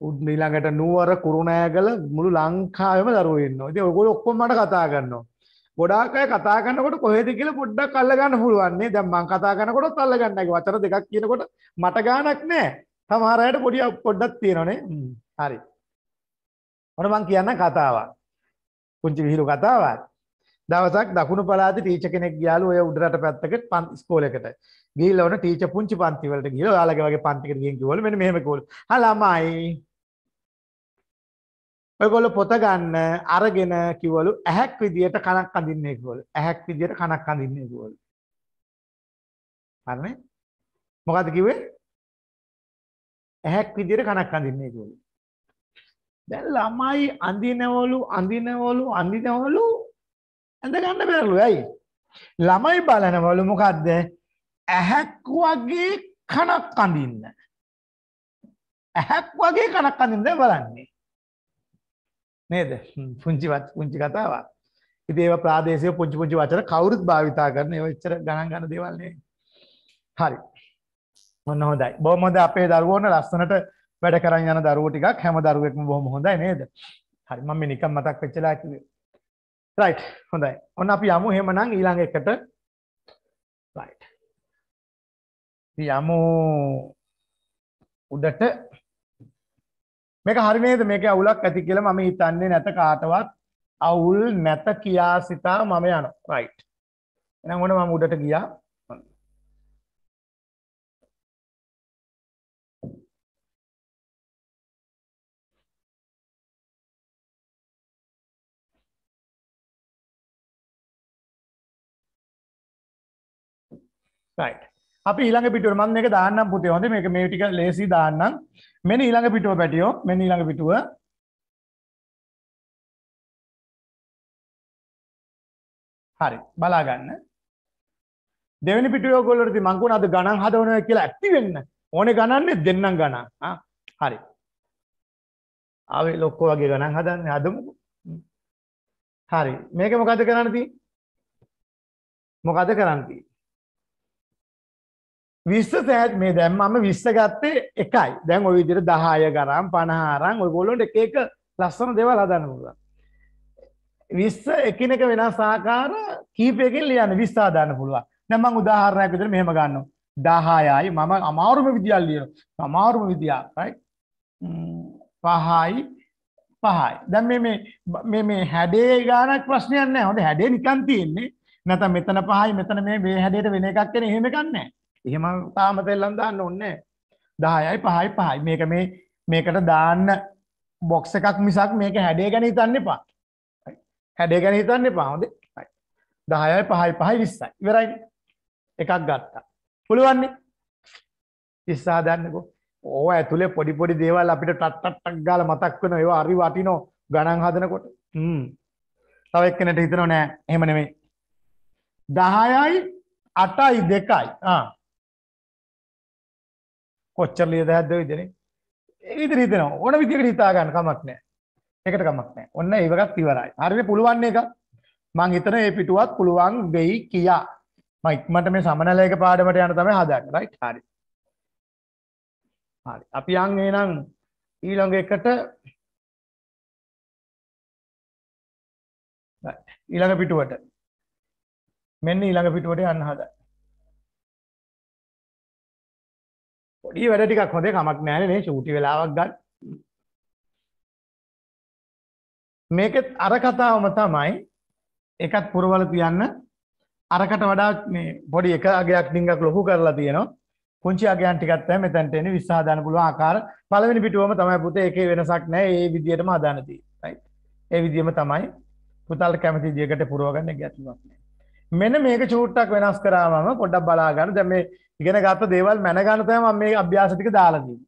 ඊළඟට නුවර කුරුණෑගල මුළු ලංකාවේම දරුවෝ ඉන්නවා. ඉතින් ඔයගොල්ලෝ ඔක්කොම මට කතා කරනවා. ගොඩාක් අය කතා කරනකොට කොහෙද කියලා පොඩ්ඩක් අල්ලගන්න පුළුවන් නේ. දැන් මං කතා කරනකොටත් අල්ලගන්න නැහැ. වචන දෙකක් කියනකොට මට ගාණක් නැහැ. සමහර අයට පොඩි පොඩ්ඩක් තියෙනවනේ. හරි. ඔන්න මං කියන්න කතාවක්. පුංචි විහිළු කතාවක්. දවසක් දකුණු පලාති ටීච කෙනෙක් යාලු ඔය උඩරට පැත්තකට පන් ස්කෝලකට ගිහිල්ලා ඔන ටීච පුංචි පන්තිවලට ගිහිල්ලා ඔයාලගේ වගේ පන්තිකට ගිහින් කිව්වලු මෙන්න මෙහෙම කිව්වලු "හලමයි" ඔයගොල්ලෝ පොත ගන්න අරගෙන කිව්වලු ඇහක් විදියට කනක් අඳින්නේ කිව්වලු ඇහක් විදියට කනක් අඳින්නේ කිව්වලු හරිනේ මොකද්ද කිව්වේ ඇහක් විදියට කනක් අඳින්නේ කිව්වලු දැන් ළමයි අඳිනවලු අඳිනවලු අඳිනවලු ඇඳ ගන්න බැරුව ඇයි? ළමයි බලනවලු මොකද්ද? ඇහැක් වගේ කනක් අඳින්න. ඇහැක් වගේ කනක් අඳින්න බලන්නේ. නේද? පුංචි පුංචි කතාවක්. ඉතින් ඒවා ප්‍රාදේශීය පුංචි පුංචි වචන කවුරුත් භාවිතා කරන ඒවා එච්චර ගණන් ගන්න දේවල් නෙවෙයි. හරි. මොන හොඳයි. බොහොම හොඳ අපේ දරුවෝන ලස්සනට වැඩ කරන් යන දරුවෝ ටිකක් හැම දරුවෙක්ම බොහොම හොඳයි නේද? හරි මම නිකන් මතක් වෙච්චලා කිව්වේ. රයිට් හොඳයි ඔන්න අපි යමු හෙමනම් ඊළඟ එකට රයිට් යමු උඩට මේක හරි නේද මේක අවුලක් ඇති කියලා මම හිතන්නේ නැත කාටවත් අවුල් නැත කියා සිතා මම යනවා රයිට් එහෙනම් ඔන්න මම උඩට ගියා රයිට් අපි ඊළඟ පිටුව මම මේක දාන්නම් පුතේ හොඳ මේක මේ ටික ලේසි දාන්නම් මෙන්න ඊළඟ පිටුව පැටියෝ මෙන්න ඊළඟ පිටුව හරි බලා ගන්න දෙවෙනි පිටුවේ ඔයගොල්ලෝ ඉතින් මං කියන අද ගණන් හදවනවා කියලා ඇක්ටිව් වෙන්න ඕනේ ගණන්නේ දෙන්නම් ගණන් ආ හරි ආවේ ලොක්කෝ වගේ ගණන් හදන්නේ හදමුකෝ හරි මේක මොකද කරන්න තියෙන්නේ මොකද කරන්න තියෙන්නේ විස්ස සෑත් මේ දැම් මම විස්ස ගත්තේ එකයි දැන් ඔය විදිර දහය ගරම් පණහාරං ඔය ගොලොන්ට එක එක ලස්සන දෙවල් හදන්න පුළුවන් විස්ස එකනක වෙන සාකාර කීපයකින් ලියන්න විස්සාදාන්න පුළුවන් නැමං උදාහරණයක් විතර මෙහෙම ගන්නවා දහයයි මම අමාරුම විදියල් ලියන අමාරුම විදියායි පහයි පහයි දැන් මේ හැඩේ ගානක් ප්‍රශ්නයන්න හොඳ හැඩේ නිකන් තියෙන්නේ නැත මෙතන පහයි මෙතන මේ මේ හැඩයට වෙන එකක් කෙන එහෙම එකක් නැහැ එහෙම තාම සෙල්ලම් දාන්න ඕනේ 10යි 5යි 5යි මේක මේ මේකට දාන්න බොක්ස් එකක් මිසක් මේක හැඩය ගැන හිතන්න එපා. හැඩය ගැන හිතන්න එපා. හොඳේ. 10යි 5යි 5යි 20යි. ඉවරයි. එකක් ගත්තා. පුළුවන් නේ? 30 හදන්නකෝ. ඕවා ඇතුලේ පොඩි පොඩි දේවල් අපිට ටක් ටක් ටක් ගාලා මතක් වෙනවා. ඒවා හරි වටිනවා ගණන් හදනකොට. හ්ම්. තව එක්කෙනෙක් හිතනවා නෑ. එහෙම නෙමෙයි. 10යි 8යි 2යි. ආ කොච්චර ලියද හැද්ද විදිනේ ඒ විදිහට හිතෙනවා ඕන විදිහකට හිතා ගන්න කමක් නැහැ ඒකට කමක් නැහැ ඔන්න ඒ වගේත් ඉවරයි හරිනේ පුළුවන් එක මං හිතන මේ පිටුවත් පුළුවන් වෙයි කියා මම ඉක්මනට මේ සමනලයක පාඩමට යන්න තමයි හදාගන්නේ රයිට් හරි හරි අපි යන් එහෙනම් ඊළඟ එකට ඊළඟ පිටුවට මෙන්න ඊළඟ පිටුවට යන්න හදා පොඩි වැඩ ටිකක් හොඳේ කමක් නෑනේ මේ ෂූටි වෙලාවක් ගන්න. මේකෙත් අර කතාවම තමයි එකත් පුරවල තියන්න අරකට වඩා මේ පොඩි එක අගයක් ඩිංගක් ලොකු කරලා තියෙනවා. පුංචි අගයන් ටිකක් තමයි මෙතනට එන්නේ විශ්වාස දාන්න පුළුවන් ආකාර. පළවෙනි පිටුවම තමයි පුතේ ඒකේ වෙනසක් නැහැ. ඒ විදියටම හදාන තියෙන්නේ. ඒ විදියම තමයි පුතාලට කැමති විදියකට පුරව ගන්න ගැටලුවක් නැහැ. මෙන්න මේක චූට්ටක් වෙනස් කරාමම පොඩ්ඩක් බලා ගන්න. දැන් මේ ඉගෙන ගත්ත දේවල් මැන ගන්න තමයි මම මේ අභ්‍යාස ටික දාලා තියෙන්නේ.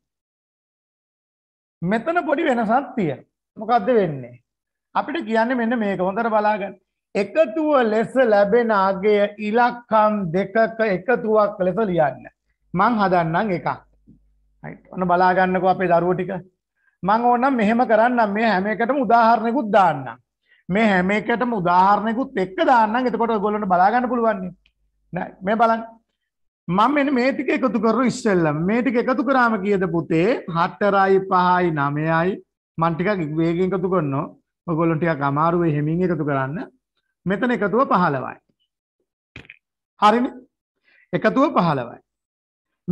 මෙතන පොඩි වෙනසක් තියෙනවා. මොකද්ද වෙන්නේ? අපිට කියන්නේ මෙන්න මේක හොඳට බලා ගන්න. එකතුව ලෙස ලැබෙන අගය ඉලක්කම් දෙකක එකතුවක් ලෙස ලියන්න. මං හදන්නම් එකක්. හරි. ඔන්න බලා ගන්නකෝ අපේ දරුවෝ ටික. මං ඕනම් මෙහෙම කරන්නම් මේ හැම එකටම උදාහරණයකුත් දාන්නම්. මේ හැම එකටම උදාහරණයකුත් එක්ක දාන්නම් එතකොට ඔයගොල්ලන්ට බලා ගන්න පුළුවන් නේ මේ බලන්න මම මෙන්න මේ ටික එකතු කරු ඉස්සෙල්ලම මේ ටික එකතු කරාම කීයද පුතේ 4යි 5යි 9යි මම ටිකක් වේගෙන් එකතු කරනවා ඔයගොල්ලෝ ටිකක් අමාරු වෙයි හැමින් එකතු කරන්න මෙතන එකතුව 15යි හරිනේ එකතුව 15යි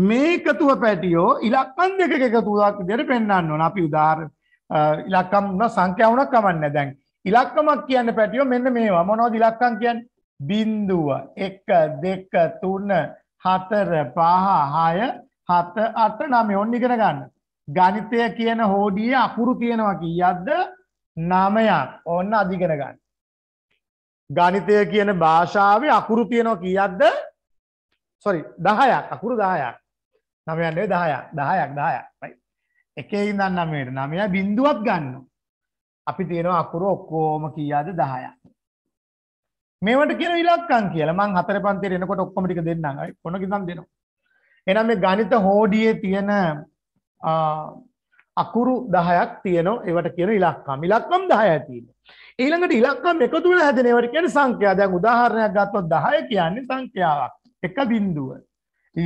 මේ එකතුව පැටියෝ ඉලක්කම් දෙකක එකතුවක් විදිහට පෙන්වන්න ඕන අපි උදාහරණ ඉලක්කම් වුණා සංඛ්‍යාව වුණා කමන්නේ දැන් ඉලක්කමක් කියන්න පැටියෝ මෙන්න මේවා මොනවද ඉලක්කම් කියන්නේ බිඳුව 1 2 3 4 5 6 7 8 9 ඔන්න ඉගෙන ගන්න. ගණිතය කියන හෝඩියේ අකුරු තියෙනවා කීයක්ද? 9ක්. ඔන්න අධිගෙන ගන්න. ගණිතය කියන භාෂාවේ අකුරු තියෙනවා කීයක්ද? sorry 10ක්. අකුරු 10ක්. 9ක් නෙවෙයි 10ක්. 10ක් 10ක්. right. එකේ ඉඳන් 9ට 9 බිඳුවක් ගන්නවා. අපි තියෙනවා අකුරු ඔක්කෝම කියාද දහය මේවට කියන ඉලක්කන් කියලා මං හතර පන්තිර එනකොට ඔක්කොම ටික දෙන්නම් අයි කොන කිදම් දෙනවා එහෙනම් මේ ගණිත හෝඩියේ තියෙන අකුරු 10ක් තියෙනවා ඒවට කියන ඉලක්කම් ඉලක්කම් 10යි තියෙන්නේ ඊළඟට ඉලක්කම් එකතු වෙලා හැදෙන ඒවට කියන්නේ සංඛ්‍යා දැන් උදාහරණයක් ගත්තොත් 10 කියන්නේ සංඛ්‍යාවක් එක බිඳුව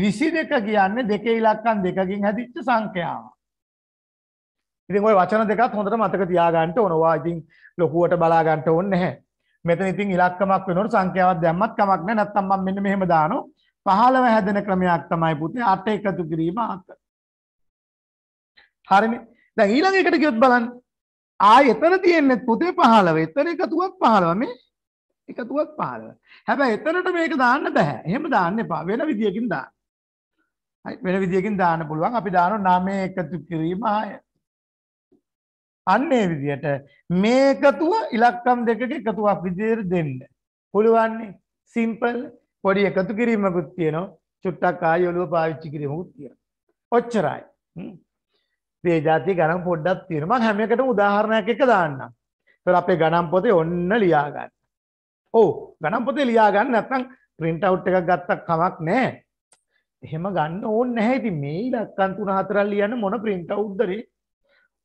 22 කියන්නේ දෙකේ ඉලක්කම් දෙකකින් හැදිච්ච සංඛ්‍යාවක් ඉතින් ওই වචන දෙකත් හොඳට මතක තියාගන්න ඕනවා. ඉතින් ලොකුවට බලා ගන්න ඕනේ නැහැ. මෙතන ඉතින් ඉලක්කමක් වෙනකොට සංඛ්‍යාවක් දැම්මත් කමක් නැහැ. නැත්තම් මම මෙන්න මෙහෙම දානවා. 15 හැදෙන ක්‍රමයක් තමයි පුතේ 8 එකතු කිරීම 7. හරිනේ. දැන් ඊළඟ එකට ගියොත් බලන්න. ආයෙ එතන තියෙන්නේ පුතේ 15. එතන එකතුවක් 15 මේ එකතුවක් 15. හැබැයි එතනට මේක දාන්න බෑ. එහෙම දාන්න එපා. වෙන විදියකින් දාන්න. හරි වෙන විදියකින් දාන්න පුළුවන්. අපි දානවා 9 එකතු කිරීම 6. අන්න ඒ විදිහට මේ එකතුව ඉලක්කම් දෙකක එකතුවක් විදිහට දෙන්න. පුළුවන්නේ සිම්පල් පොඩි එකතු කිරීමකුත් තියෙනවා. චුට්ටක් ආයෙ ඔළුව පාවිච්චි කිරීමකුත් තියෙනවා. ඔච්චරයි. මේ જાති ගණන් පොඩ්ඩක් තියෙනවා. මම හැම එකටම උදාහරණයක් එක දාන්නම්. ඒතර අපේ ගණන් පොතේ ඔන්න ලියා ගන්න. ඔව් ගණන් පොතේ ලියා ගන්න නැත්නම් print out එකක් ගත්තක් කමක් නැහැ. එහෙම ගන්න ඕනේ නැහැ. ඉතින් මේ ඉලක්කම් 3 4ක් ලියන්න මොන print outද රේ?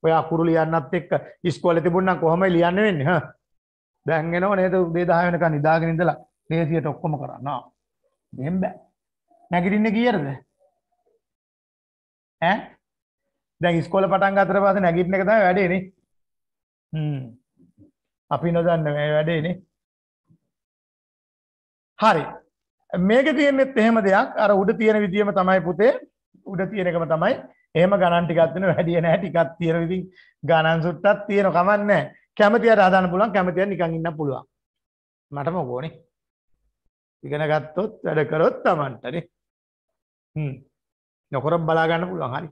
ඔය අකුරු ලියන්නත් එක්ක ඉස්කෝලේ තිබුණනම් කොහොමයි ලියන්න වෙන්නේ හා දැන් එනව නේද උදේ 10 වෙනකන් ඉඳාගෙන ඉඳලා දේශියට ඔක්කොම කරන්න ආ මෙහෙම බෑ නැගිටින්නේ කීයටද ඈ දැන් ඉස්කෝල පටන් ගත්තට පස්සේ නැගිටින එක තමයි වැඩේ නේ හ්ම් අපි නොදන්න මේ වැඩේ නේ හරි මේකේ තියෙන්නේත් එහෙම දෙයක් අර උඩ තියෙන විදියම තමයි පුතේ උඩ තියෙන එකම තමයි එහෙම ගණන් ටිකක් දෙනවා වැඩි නෑ ටිකක් තියෙන ඉතින් ගණන් සුට්ටක් තියෙන කමක් නෑ කැමති අය හදාන්න පුළුවන් කැමති අය නිකන් ඉන්න පුළුවන් මට මොකෝනේ ඉගෙන ගත්තොත් වැඩ කරොත් Tamanටනේ හ්ම් නොකර බලා ගන්න පුළුවන් හරි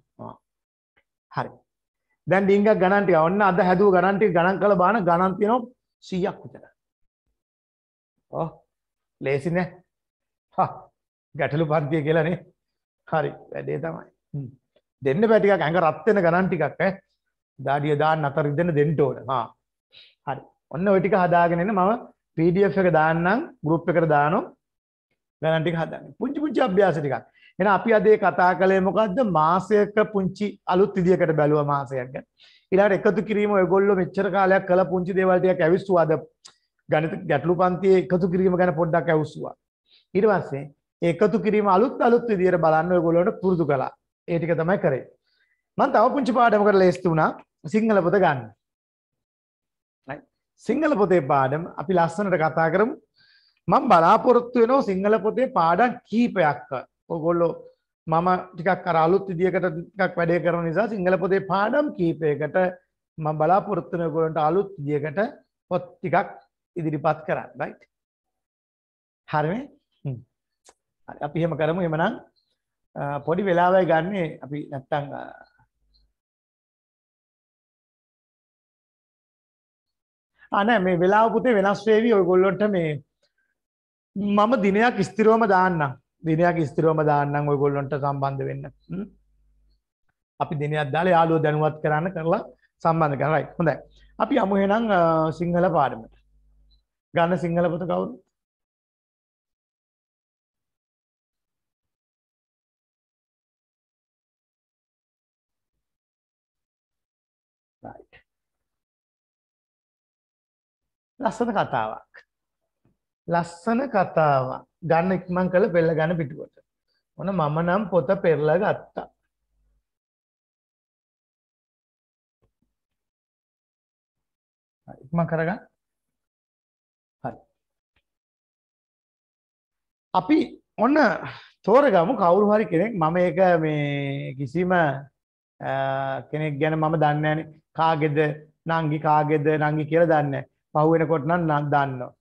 හරි දැන් ඩිංගක් ගණන් ටික ඔන්න අද හැදුව ගණන් ටික ගණන් කළ බාන ගණන් තියෙනවා 100ක් විතර ඔව් ලේසි නෑ හා ගැටලු පන්තිය කියලානේ හරි වැඩේ තමයි හ්ම් දෙන්න පැටිකක් ඇඟ රත්වෙන ගණන් ටිකක් දාඩිය දාන්න අතර ඉදන්න දෙන්න ඕන හරි ඔන්න ඔටික හදාගෙන එන්න මම PDF එක දාන්නම් ගරුප් එකට දානො ගණන් ටික හදන්න පුංචි පුංචි අභ්‍යාස ටිකක් එහෙනම් අපි අද මේ කතා කළේ මොකද්ද මාසයක පුංචි අලුත් විදියකට බැලුවා මාසයක් ගැන ඊළඟට එකතු කිරීම ඔයගොල්ලෝ මෙච්චර කාලයක් කළ පුංචි දේවල් ටිකක් ඇවිස්සුවාද ගණිත ගැටලු පන්තියේ එකතු කිරීම ගැන පොඩ්ඩක් ඇවිස්සුවා ඊට පස්සේ එකතු කිරීම අලුත් අලුත් විදියට බලන්න ඔයගොල්ලෝට පුරුදු කළා ඒ ටික තමයි කරේ. මම තව පුංචි පාඩමකට ලෑස්ති වුණා සිංහල පොත ගන්න. සිංහල පොතේ පාඩම අපි ලස්සනට කතා කරමු. මම බලාපොරොත්තු වෙනවා සිංහල පොතේ පාඩම් කීපයක්. ඔයගොල්ලෝ මම ටිකක් අර අලුත් විදියකට ටිකක් වැඩේ කරන නිසා සිංහල පොතේ පාඩම් කීපයකට මම බලාපොරොත්තු වෙන ඔයගොල්ලන්ට අලුත් විදියකට පොත් ටිකක් ඉදිරිපත් කරන්න. right? හරිනේ? අපි එහෙම කරමු. එහෙමනම් පොඩි වෙලාවයි ගන්නේ අපි නැත්තං අන මේ වෙලා පුතේ වෙනස් වේවි ඔයගොල්ලොන්ට මේ මම දිනයක් ස්තිරෝම දාන්නම් දිනයක් ස්තිරෝම දාන්නම් ඔයගොල්ලොන්ට සම්බන්ධ වෙන්න අපි දිනයක් දාලා යාළුවෝ දැනුවත් කරන්න කරලා සම්බන්ධ කරලා හොඳයි අපි යමු එහෙනම් සිංහල පාඩමට ගන්න සිංහල පොත කවුරු ලස්සන කතාවක්. ලස්සන කතාව ගන්න ඉක්මන් කළ පෙල්ල ගන පිටුවට. ඕන මම නම් පොත පෙරල ගත්තා. ඉක්ම කරගන්න හරි. අපි ඔන්න තෝරගමු කවුරු හරි කෙනෙක් මම ඒක මේ කිසිම කෙනෙක් ගැන මම දන්නන කාගෙද නංගි කාගෙද නංගි කියල දන්න පහු වෙනකොට නම් දන්නවා.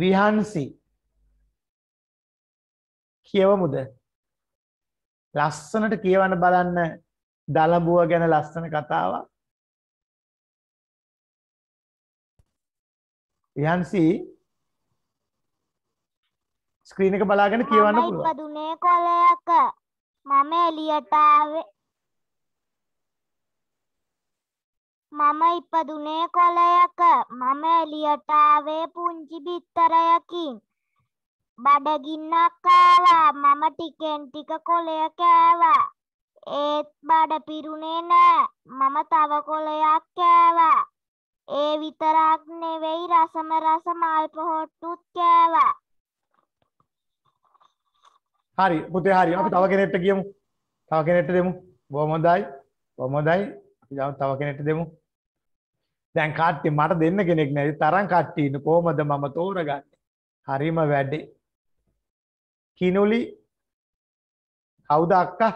විහන්සි කියවමුද? ලස්සනට කියවන්න බලන්න දලබුව ගැන ලස්සන කතාවක්. විහන්සි ස්ක්‍රීන් එක බලාගෙන කියවන්න පුළුවන්. මම ඉපදුනේ කොළයක. මම එළියට ආවේ මම ඉපදුනේ කොළයක මම එළියට ආවේ පුංචි බිත්තරයකින් බඩගින්නක් ආවා මම ටිකෙන් ටික කොළය කෑවා ඒත් බඩ පිරුණේ නෑ මම තව කොළයක් කෑවා ඒ විතරක් නෙවෙයි රසම රස මල් පොහොට්ටුත් කෑවා හරි පුතේ හරි අපි තව කෙනෙක්ට කියමු තව කෙනෙක්ට දෙමු බොහොම හොඳයි බොහොම හොඳයි අපි තව කෙනෙක්ට දෙමු දැන් කට්ටි මට දෙන්න කෙනෙක් නැති තරම් කට්ටින්න කොහොමද මම තෝරගන්න හරිම වැඩේ කිනුලි කවුද අක්කා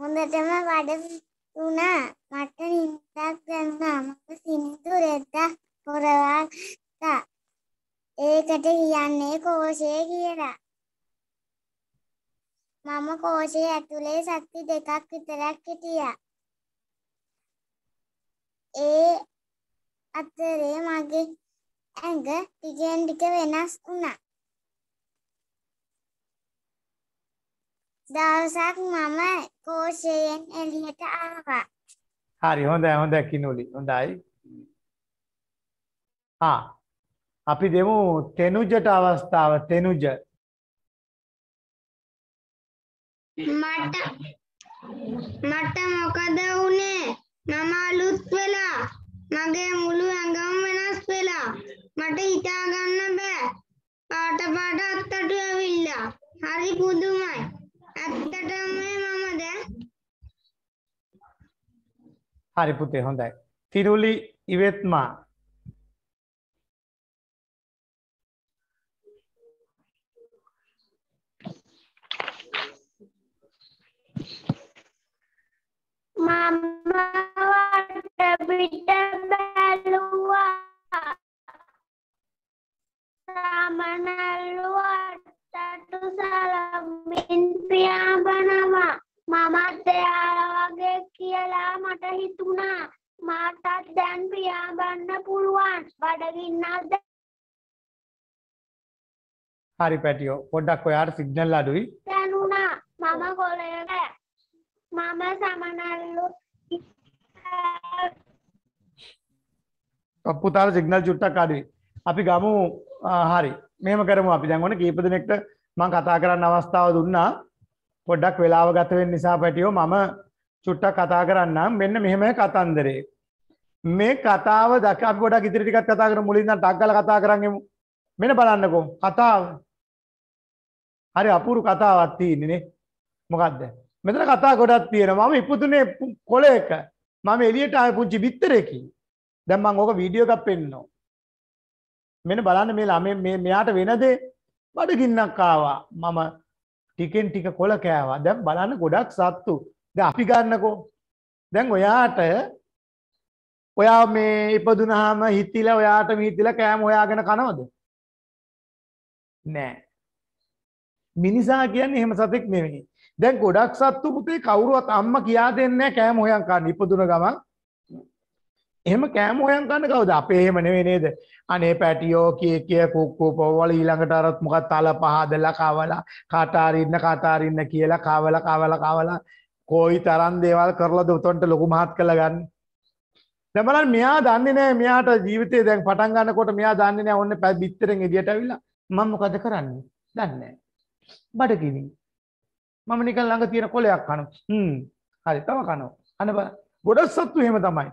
හොඳටම වඩ වුණා මට නිින්දක් දැන්නා මම සිනිඳු රෙද්දක් පොරවත්තා ඒකට කියන්නේ කෝෂය කියලා මම කෝෂය ඇතුලේ සත්ති දෙකක් විතරක් හිටියා ඒ අතරේ මගේ ඇඟ ටිකෙන් ටික වෙනස් වුණා දවසක් මම කෝෂයෙන් එළියට ආවා. හරි හොඳයි හොඳයි කිනුලි. හොඳයි. ආ අපි දෙමු තෙනුජට අවස්ථාව තෙනුජ. මට මට මොකද වුනේ? මම අලුත් වෙලා මගේ මුළු ඇඟම වෙනස් වෙලා මට හිතා ගන්න බෑ. පාට පාට අත්තටු ඇවිල්ලා. හරි පුදුමයි. ඇත්තටම මමද? හරි පුතේ හොඳයි. තිරුලි ඉවෙත්මා මමවට පිට බැලුවා සමනල්ලුවට තටුසාලමින් පියාඹනවා මමත් එයාලා වගේ කියලා මට හිතුණා මාටත් දැන් පියාඹන්න පුළුවන් බඩගින්නක්ද හරි පැටියෝ පොඩ්ඩක් ඔයාට සිග්නල් අඩුයි දැනුණා මම කොලයට මම සමනල්ලු පුතාල සිග්නල් චුට්ටක් අඩුයි අපි ගමු හරි මෙම කරම අපි දැන්ගොන කීප දෙනෙක්ට මං කතා කරන්න අවස්ථාව දුන්නා පොඩ්ඩක් වෙලාව ගතවෙන් නිසා පැටියෝ මම චුට්ටක් කතා කරන්නම් මෙන්න මෙහෙම කතන්දරේ. මේ කතාව දක ගොඩ ඉදිරිටිකත් කතා කර මුලින්න්න ටක්ගල කතා කරන්නෙමු මෙන බලන්නකෝ කතාව හරි අපුරු කතාවත්තිීන්නේ මොකක්ද මෙතන කතා ගොඩත් තියෙන මම ඉපතුනේ කොල එක මම එලියට අය පුංචි බිත්තරයකි දැම්මං ඕක වීඩියෝ එකක් පෙන්නවා මෙන බලන්න මේ ළම මෙයාට වෙනදේ බඩගින්නක්කාවා මම ටිකෙන් ටික කොල කෑවා දැම් බලන්න ගොඩක් සත්තු ද අපි ගන්නකෝ දැන් ඔයාට ඔයා මේ ඉපදුනහම හිතිල ඔයාට මිහිතිල කෑම ඔයාගෙන කනවද නෑ මිනිසා කියන්න එහෙම සතෙක් නෙවෙයි දැන් ගොඩක් සත්තු පුතේ කවුරුවත් අම්ම කියා දෙන්න කෑම හොයන්කාන්න ඉපදුන ගමන් එහෙම කෑම හොයන් කන්න කවුද? අපේ එහෙම නෙවෙයි නේද? අනේ පැටියෝ කිය කිය කුක්කු පොවල ඊළඟට අරත් මොකක් තල පහදලා කවලා කාටාරින්න කාටාරින්න කියලා කවලා කවලා කවලා කොයි තරම් දේවල් කරලාද උතන්ට ලොකු මහත් කළා ගන්න. දැන් බලන්න මෙයා දන්නේ නැහැ මෙයාට ජීවිතේ දැන් පටන් ගන්නකොට මෙයා දන්නේ නැහැ ඔන්න බිත්තරෙන් එළියට ඇවිල්ලා මම මොකද කරන්නේ? දන්නේ නැහැ. බඩගිනි. මම නිකන් ළඟ තියෙන කොලයක් කනවා. හ්ම්. හරි තව කනවා. අනේ ගොඩක් සත්තු එහෙම තමයි.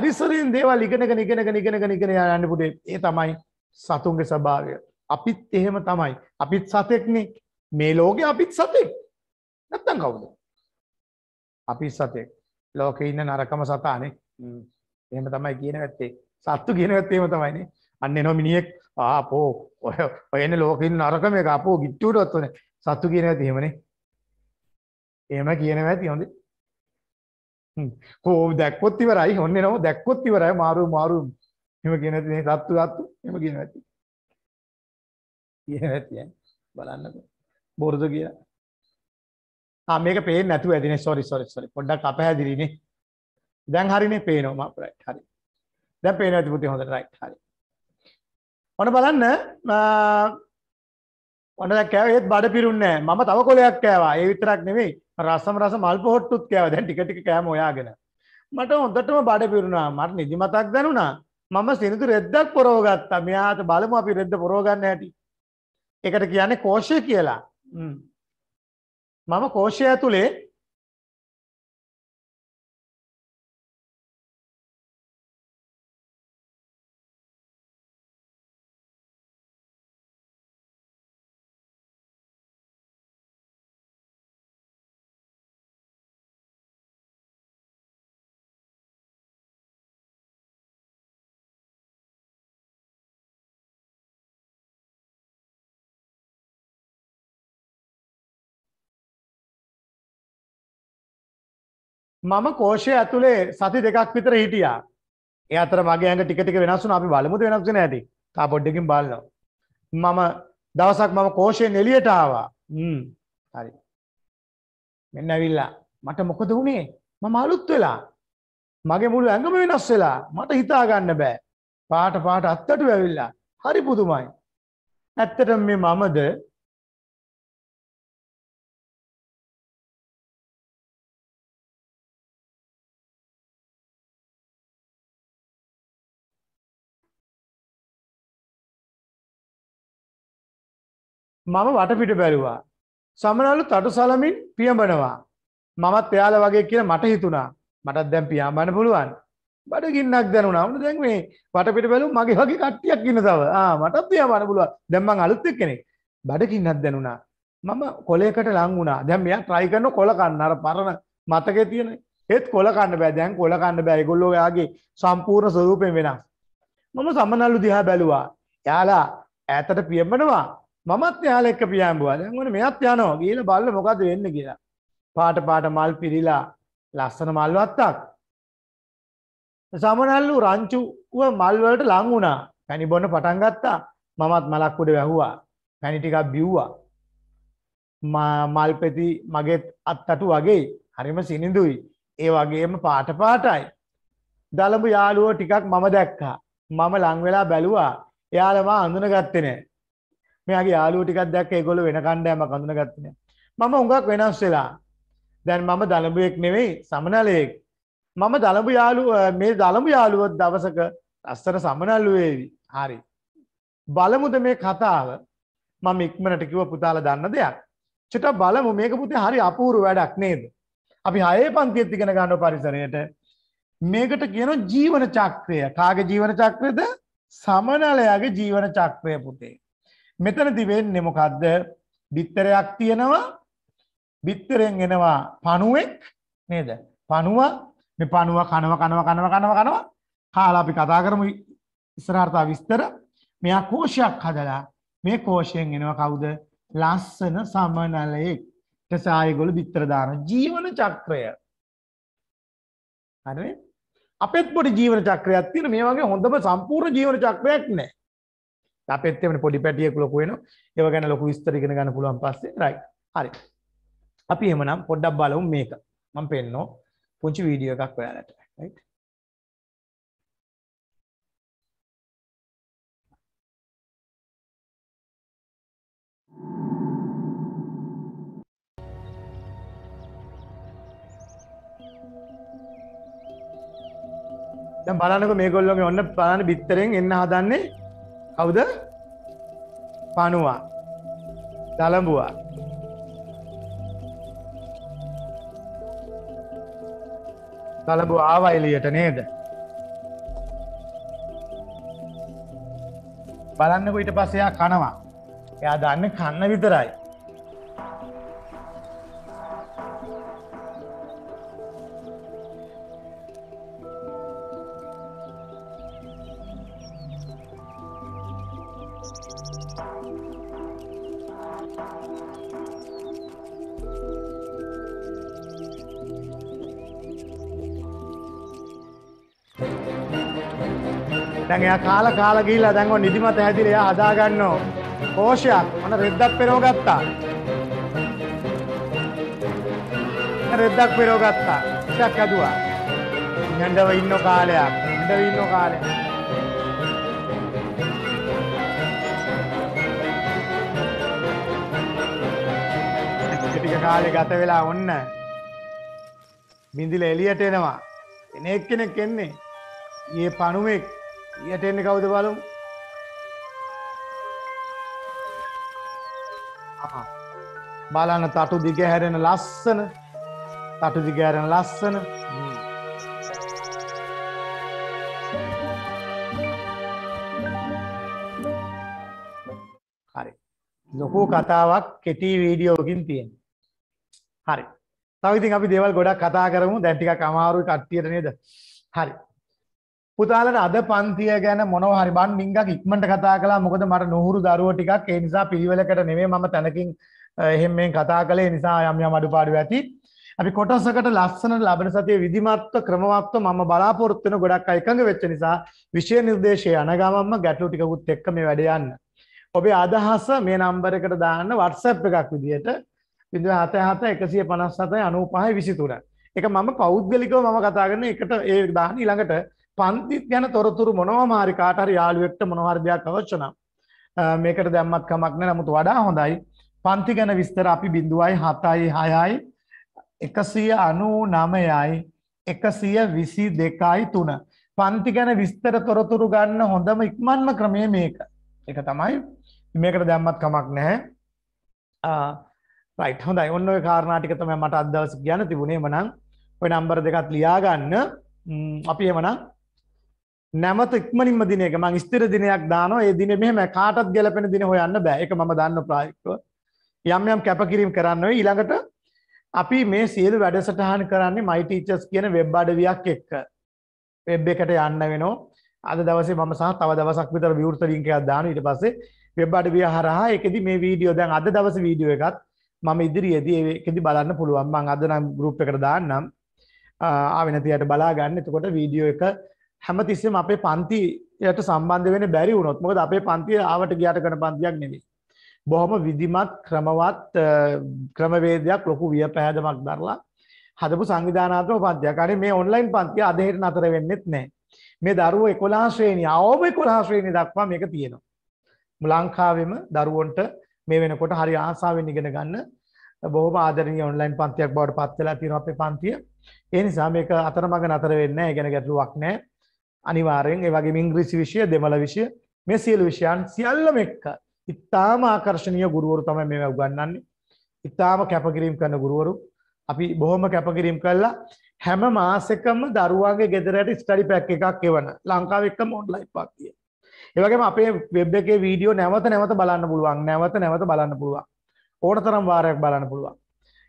පරිසරයෙන් දේවල් ඉගෙනගෙන ඉගෙනගෙන ඉගෙනගෙන ඉගෙන යන්න පුතේ. ඒ තමයි සතුන්ගේ ස්වභාවය. අපිත් එහෙම තමයි. අපිත් සතෙක්නේ. මේ ලෝකේ අපිත් සතෙක්. නැත්තම් කවුද? අපි සතෙක්. ලෝකේ ඉන්න නරකම සතානේ. එහෙම තමයි කියන වැත්තේ. සත්තු කියන වැත්තේ එහෙම තමයිනේ. අන්න එනවා මිනිහෙක් ආපෝ ඔය ඔය එන්නේ ලෝකේ ඉන්න නරකම එක අපෝ ගිට්ටුවටවත් උනේ. සත්තු කියන වැත්තේ එහෙමනේ. එහෙම කියනවා ඇති හොඳේ. හෝ දැක්කොත් ඉවරයි ඔන්නේ නෝ දැක්කොත් ඉවරයි මාරු මාරු එහෙම කියන ඇති නේ සත්තු සත්තු එහෙම කියන ඇති කියන ඇති බලන්නකෝ බොරුද කියලා ආ මේක පේන්නේ නැතුව ඇදිනේ sorry sorry sorry පොඩ්ඩක් අපහැදිලිනේ දැන් හරිනේ පේනවා මම right හරි දැන් පේනවා ඇති පුතේ හොඳට right හරි ඔන්න බලන්න ඔන්න දැන් කෑවා ඒත් බඩ පිරුන්නේ නැහැ මම තව කොලයක් කෑවා ඒ විතරක් නෙමෙයි රසම රස මල් පොහොට්ටුත් කෑව දැන් ටික ටික කෑම හොයාගෙන මට හොඳටම බඩ පිරුණා මට නිදිමතක් දැනුණා මම සිනිඳු රෙද්දක් පොරව ගත්තා මෙයාට බලමු අපි රෙද්ද පොරව ගන්න හැටි ඒකට කියන්නේ කෝෂය කියලා මම කෝෂය ඇතුලේ මම කෝෂය ඇතුළේ සති දෙකක් විතර හිටියා. ඒ අතර මගේ ඇඟ ටික ටික වෙනස් වුණා. අපි බලමුද වෙනස් වෙන්නේ නැති. තා පොඩ්ඩකින් බලනවා. මම දවසක් මම කෝෂයෙන් එළියට ආවා. හ්ම්. හරි. මෙන්න ඇවිල්ලා මට මොකද වුනේ? මම අලුත් වෙලා. මගේ මුළු ඇඟම වෙනස් වෙලා. මට හිතා ගන්න බෑ. පාට පාට අත්තටු ඇවිල්ලා. හරි පුදුමයි. ඇත්තටම මේ මමද මම වටපිට බැලුවා. සමනලු තටු සලමින් පියඹනවා. මමත් එයාල වගේ කියලා මට හිතුණා. මටත් දැන් පියාඹන්න පුළුවන්. බඩගින්නක් දැනුණා. උන දැන් මේ වටපිට බැලුව මගේ වගේ කට්ටියක් ඉන්න තව. ආ මටත් පියාඹන්න පුළුවන්. දැන් මං අලුත් එක්කෙනෙක්. බඩගින්නක් දැනුණා. මම කොලයකට ලං වුණා. දැන් මෙයා try කරන කොල කන්න අර පරණ මතකේ තියෙන ඒත් කොල කන්න බෑ. දැන් කොල කන්න බෑ. ඒගොල්ලෝ එයාගේ සම්පූර්ණ ස්වරූපයෙන් වෙනස්. මම සමනලු දිහා බැලුවා. එයාලා ඈතට පියඹනවා. මමත් යාල එක්ක පියම්බුවා දැන් ඕනේ මෙයත් යනවා ගිහලා බලලා මොකද වෙන්නේ කියලා. පාට පාට මල් පිරිලා ලස්සන මල් වත්තක්. සමනල්ලු රංචුව මල් වලට ලං වුණා. පැණි බොන්න පටන් ගත්තා. මමත් මලක් උඩ වැහුවා. පැණි ටිකක් බිව්වා. මල් පෙති මගෙත් අත්තටු වගේ හරිම සිනිඳුයි. ඒ වගේම පාට පාටයි. දළඹ යාළුවෝ ටිකක් මම දැක්කා. මම ලං වෙලා බැලුවා. එයාලා මා අඳුනගත්තේ නෑ. මෙයාගේ යාළුවෝ ටිකක් දැක්ක ඒගොල්ලෝ වෙන කණ්ඩායමක් හඳුනාගත්තේ නෑ. මම හුඟක් වෙනස් වෙලා. දැන් මම දලඹුවෙක් නෙවෙයි සමනලයෙක්. මම දලඹු යාළුව මේ දලඹු යාළුවොත් දවසක අස්සර සමනලු වේවි. හරි. බලමුද මේ කතාව මම ඉක්මනට කිව්ව පුතාලා දන්න දෙයක්. චට බලමු මේක පුතේ හරි අපූර්ව වැඩක් නේද? අපි හයේ පන්තියත් ඉගෙන ගන්න පරිසරයට මේකට කියන ජීවන චක්‍රය. කාගේ ජීවන චක්‍රයද? සමනලයාගේ ජීවන චක්‍රය පුතේ. මෙතනති වෙන්නේ මොකක්ද බිත්තරයක් තියෙනවා බිත්තරෙන් එනවා පණුවෙක් නේද පණුව මේ පණුව කනව කනව කනව කනව කනව කාලා අපි කතා කරමු ඉස්සරහට විස්තර මෙයා කෝෂයක් හදලා මේ කෝෂයෙන් එනවා කවුද ලස්සන සමනලයෙක් ටසායගොල බිත්තර දාන ජීවන චක්‍රය හරි අපෙත් පොඩි ජීවන චක්‍රයක් තියෙන මේ වගේ හොඳම සම්පූර්ණ ජීවන චක්‍රයක් නැහැ අපෙත් එවන පොඩි පැටියෙක් ලොකු වෙනවා. ඒව ගැන ලොකු විස්තර ඉගෙන ගන්න පුළුවන් පස්සේ right. හරි. අපි එහෙමනම් පොඩ්ඩක් බලමු මේක. මම පෙන්නෝ පුංචි වීඩියෝ එකක් ඔයාලට. right. දැන් බලන්නකෝ මේගොල්ලෝගේ ඔන්න බලන්න බිත්තරෙන් එන්න හදන්නේ කවුද පනුවා දළඹවා දළඹ ආවයිලියට නේද බලන්නකො ඊට පස්සයා කනවා එයා දන්න කන්න විතරයි දැන් එයා කාලා කාලා ගිහිල්ලා දැන් ඔය නිදිමත හැදිලා එයා හදාගන්නෝ කෝෂයක් මන රෙද්දක් පෙරව ගත්තා රෙද්දක් පෙරව ගත්තා ශක් ඇදුවා ඥණ්ඩව ඉන්න කාලයක් ඥණ්ඩව ඉන්න කාලයක් ටික කාලේ ගත වෙලා ඔන්න බිඳිල එළියට එනවා එන එක්කෙනෙක් එන්නේ ඒ පණුවෙක් යට එන්න කවුද බලමු. බලන්න තටු දිග හැරෙන ලස්සන තටු දිග හැරෙන ලස්සන හරි ලොකු කතාවක් කෙටි වීඩියෝකින් තියෙන හරි තව ඉතින් අපි දේවල් ගොඩක් කතා කරමු දැන් ටිකක් අමාරුයි කට්ටියට නේද හරි පුතාලට අද පන්තිය ගැන මොනව හරි බන් නිංගක් ඉක්මට කතා කලා මොකද මට නොහුරු දරුව ටිකක් ඒ නිසා පිළිවෙලකට නෙවේ මම තැනකින් එහෙම මේ කතා කළේ නිසා යම් යම් අඩුපාඩු ඇති. අපි කොටසකට ලස්සනට ලබන සතිය විධිමත්ව ක්‍රමවත්ව මම බලාපොරොත්තු වෙන ගොඩක් අය එකඟ වෙච්ච නිසා විෂය නිර්දේශය යන ගමන්ම ගැටලු ටිකකුත් එක්ක මේ වැඩ යන්න. ඔබේ අදහස මේ නම්බර එකට දාන්න WhatsApp එකක් විදියට 077 157 95 23. ඒක මම පෞද්ගලිකව මම කතා කරන එකට ඒ දාන්න ඊළඟට පන්තිත් ගැන තොරතුරු මොනවා මාරි කාටර යාළුවෙක්ට මොනවර්දයක් අවශ්‍යන මේකට දැම්මත් කමක් නෑ නමුත් වඩා හොඳයි පන්ති ගැන විස්තර අපි බිඳුවයි හතයි හයයි එකසිය අනූ නමයයි එකසිය විසි දෙකයි තුන පන්ති ගැන විස්තර තොරතුරු ගන්න හොඳම ඉක්මන්ම ක්‍රමය මේක එක තමයි මේකට දැම්මත් කමක් නැහැ රයිට් හොඳයි ඔන්න කාරණාටික තමයි මට අදවස ගැන තිබුණේ මනං ඔය නම්බර දෙකත් ලියාගන්න අපි එමනම් නැමත ඉක්මනින්ම දිනයක මං ස්ථිර දිනයක් දානවා ඒ දිනේ මෙහෙම කාටත් ගැලපෙන දින හොයන්න බෑ ඒක මම දන්න ප්‍රායෝගිකව යම් යම් කැපකිරීම් කරන්න වෙයි ඊළඟට අපි මේ සියලු වැඩසටහන් කරන්නේ my teachers කියන වෙබ් අඩවියක් එක්ක වෙබ් එකට යන්න වෙනවා අද දවසේ මම සහ තව දවසක් විතර විවෘත ලින්ක් එකක් දානවා ඊට පස්සේ වෙබ් අඩවිය හරහා ඒකෙදි මේ වීඩියෝ දැන් අද දවසේ වීඩියෝ එකත් මම ඉදිරියේදී ඒකෙදි බලන්න පුළුවන් මං අද නම් group එකට දාන්නම් ආවෙ නැති අයට බලා ගන්න එතකොට වීඩියෝ එක හැමතිස්සෙම අපේ පන්තියට සම්බන්ධ වෙන බැරි වුණොත් මොකද අපේ පන්තිය ආවට ගියාට කරන පන්තියක් නෙවෙයි. බොහොම විධිමත් ක්‍රමවත් ක්‍රමවේදයක් ලොකු ව්‍යපෑදමක් දරලා හදපු සංවිධානාත්මක පන්තියක්. අනේ මේ ඔන්ලයින් පන්තිය අද හෙට නතර වෙන්නෙත් නැහැ. මේ දරුවෝ 11 ශ්‍රේණිය අවම 11 ශ්‍රේණිය දක්වා මේක තියෙනවා. ලංකාවෙම දරුවන්ට මේ වෙනකොට හරි ආසාවෙන් ඉගෙන ගන්න බොහොම ආදරණීය ඔන්ලයින් පන්තියක් බවට පත් වෙලා තියෙනවා අපේ පන්තිය. ඒ නිසා මේක අතරමඟ නතර වෙන්නේ නැහැ. ඉගෙන ගැටලුවක් නැහැ. අනිවාර්යෙන් ඒ වගේම ඉංග්‍රීසි විෂය දෙමළ විෂය මේ සියලු විෂයන් සියල්ලම එක්ක ඉතාම ආකර්ශනීය ගුරුවරු තමයි මේවා උගන්වන්නේ. ඉතාම කැපකිරීම කරන ගුරුවරු. අපි බොහොම කැපකිරීම කළා හැම මාසෙකම දරුවාගේ ගෙදරට ස්ටඩි පැක් එකක් එවන ලංකාව එක්කම ඔන්ලයින් පාක්තිය. ඒ වගේම අපේ වෙබ් එකේ වීඩියෝ නැවත නැවත බලන්න පුළුවන්. නැවත නැවත බලන්න පුළුවන්. ඕනතරම් වාරයක් බලන්න පුළුවන්.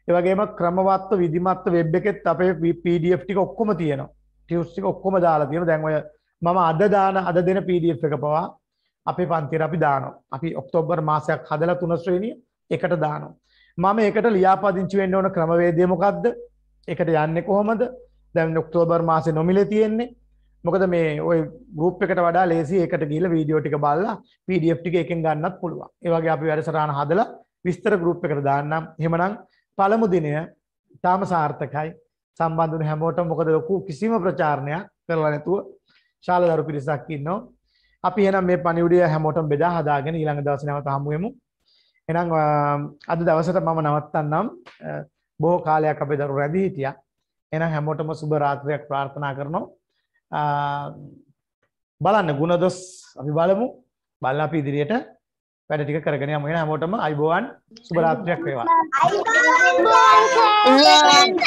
ඒ වගේම ක්‍රමවත්ව විධිමත්ව වෙබ් එකෙත් අපේ PDF ටික ඔක්කොම තියෙනවා. ටියුස් ටික ඔක්කොම දාලා තියෙනවා. දැන් ඔය මම අද දාන අද දෙන PDF එක පවා අපේ පන්තියට අපි දානවා. අපි ඔක්තෝබර් මාසයක් හදලා තුන ශ්‍රේණිය එකට දානවා. මම ඒකට ලියාපදිංචි වෙන්න ඕන ක්‍රමවේදය මොකක්ද? ඒකට යන්නේ කොහොමද? දැන් ඔක්තෝබර් මාසේ නොමිලේ තියෙන්නේ. මොකද මේ ඔය ගෲප් එකට වඩා ලේසි ඒකට ගිහලා වීඩියෝ ටික බලලා PDF ටික එකෙන් ගන්නත් පුළුවන්. ඒ වගේ අපි වැඩසටහන හදලා විස්තර ගෲප් එකට දාන්නම්. එහෙමනම් පළමු දිනය තාම සාර්ථකයි. සම්බන්ධ වුණු හැමෝටම මොකද ලොකු කිසිම ප්‍රචාරණයක් කරලා නැතුව ශාලදරු පිරිසක් ඉන්නවා. අපි එහෙනම් මේ පණිවුඩය හැමෝටම බෙදා හදාගෙන ඊළඟ දවසේ නැවත හමු වෙමු. එහෙනම් අද දවසට මම නවත්තන්නම්. බොහෝ කාලයක් අපේ දරුවෝ රැඳී හිටියා. එහෙනම් හැමෝටම සුබ රාත්‍රියක් ප්‍රාර්ථනා කරනවා. බලන්න ಗುಣදොස් අපි බලමු. බලලා අපි ඉදිරියට වැඩ ටික කරගෙන යමු. එහෙනම් හැමෝටම අයිබෝවන් සුබ රාත්‍රියක් වේවා. අයිබෝවන්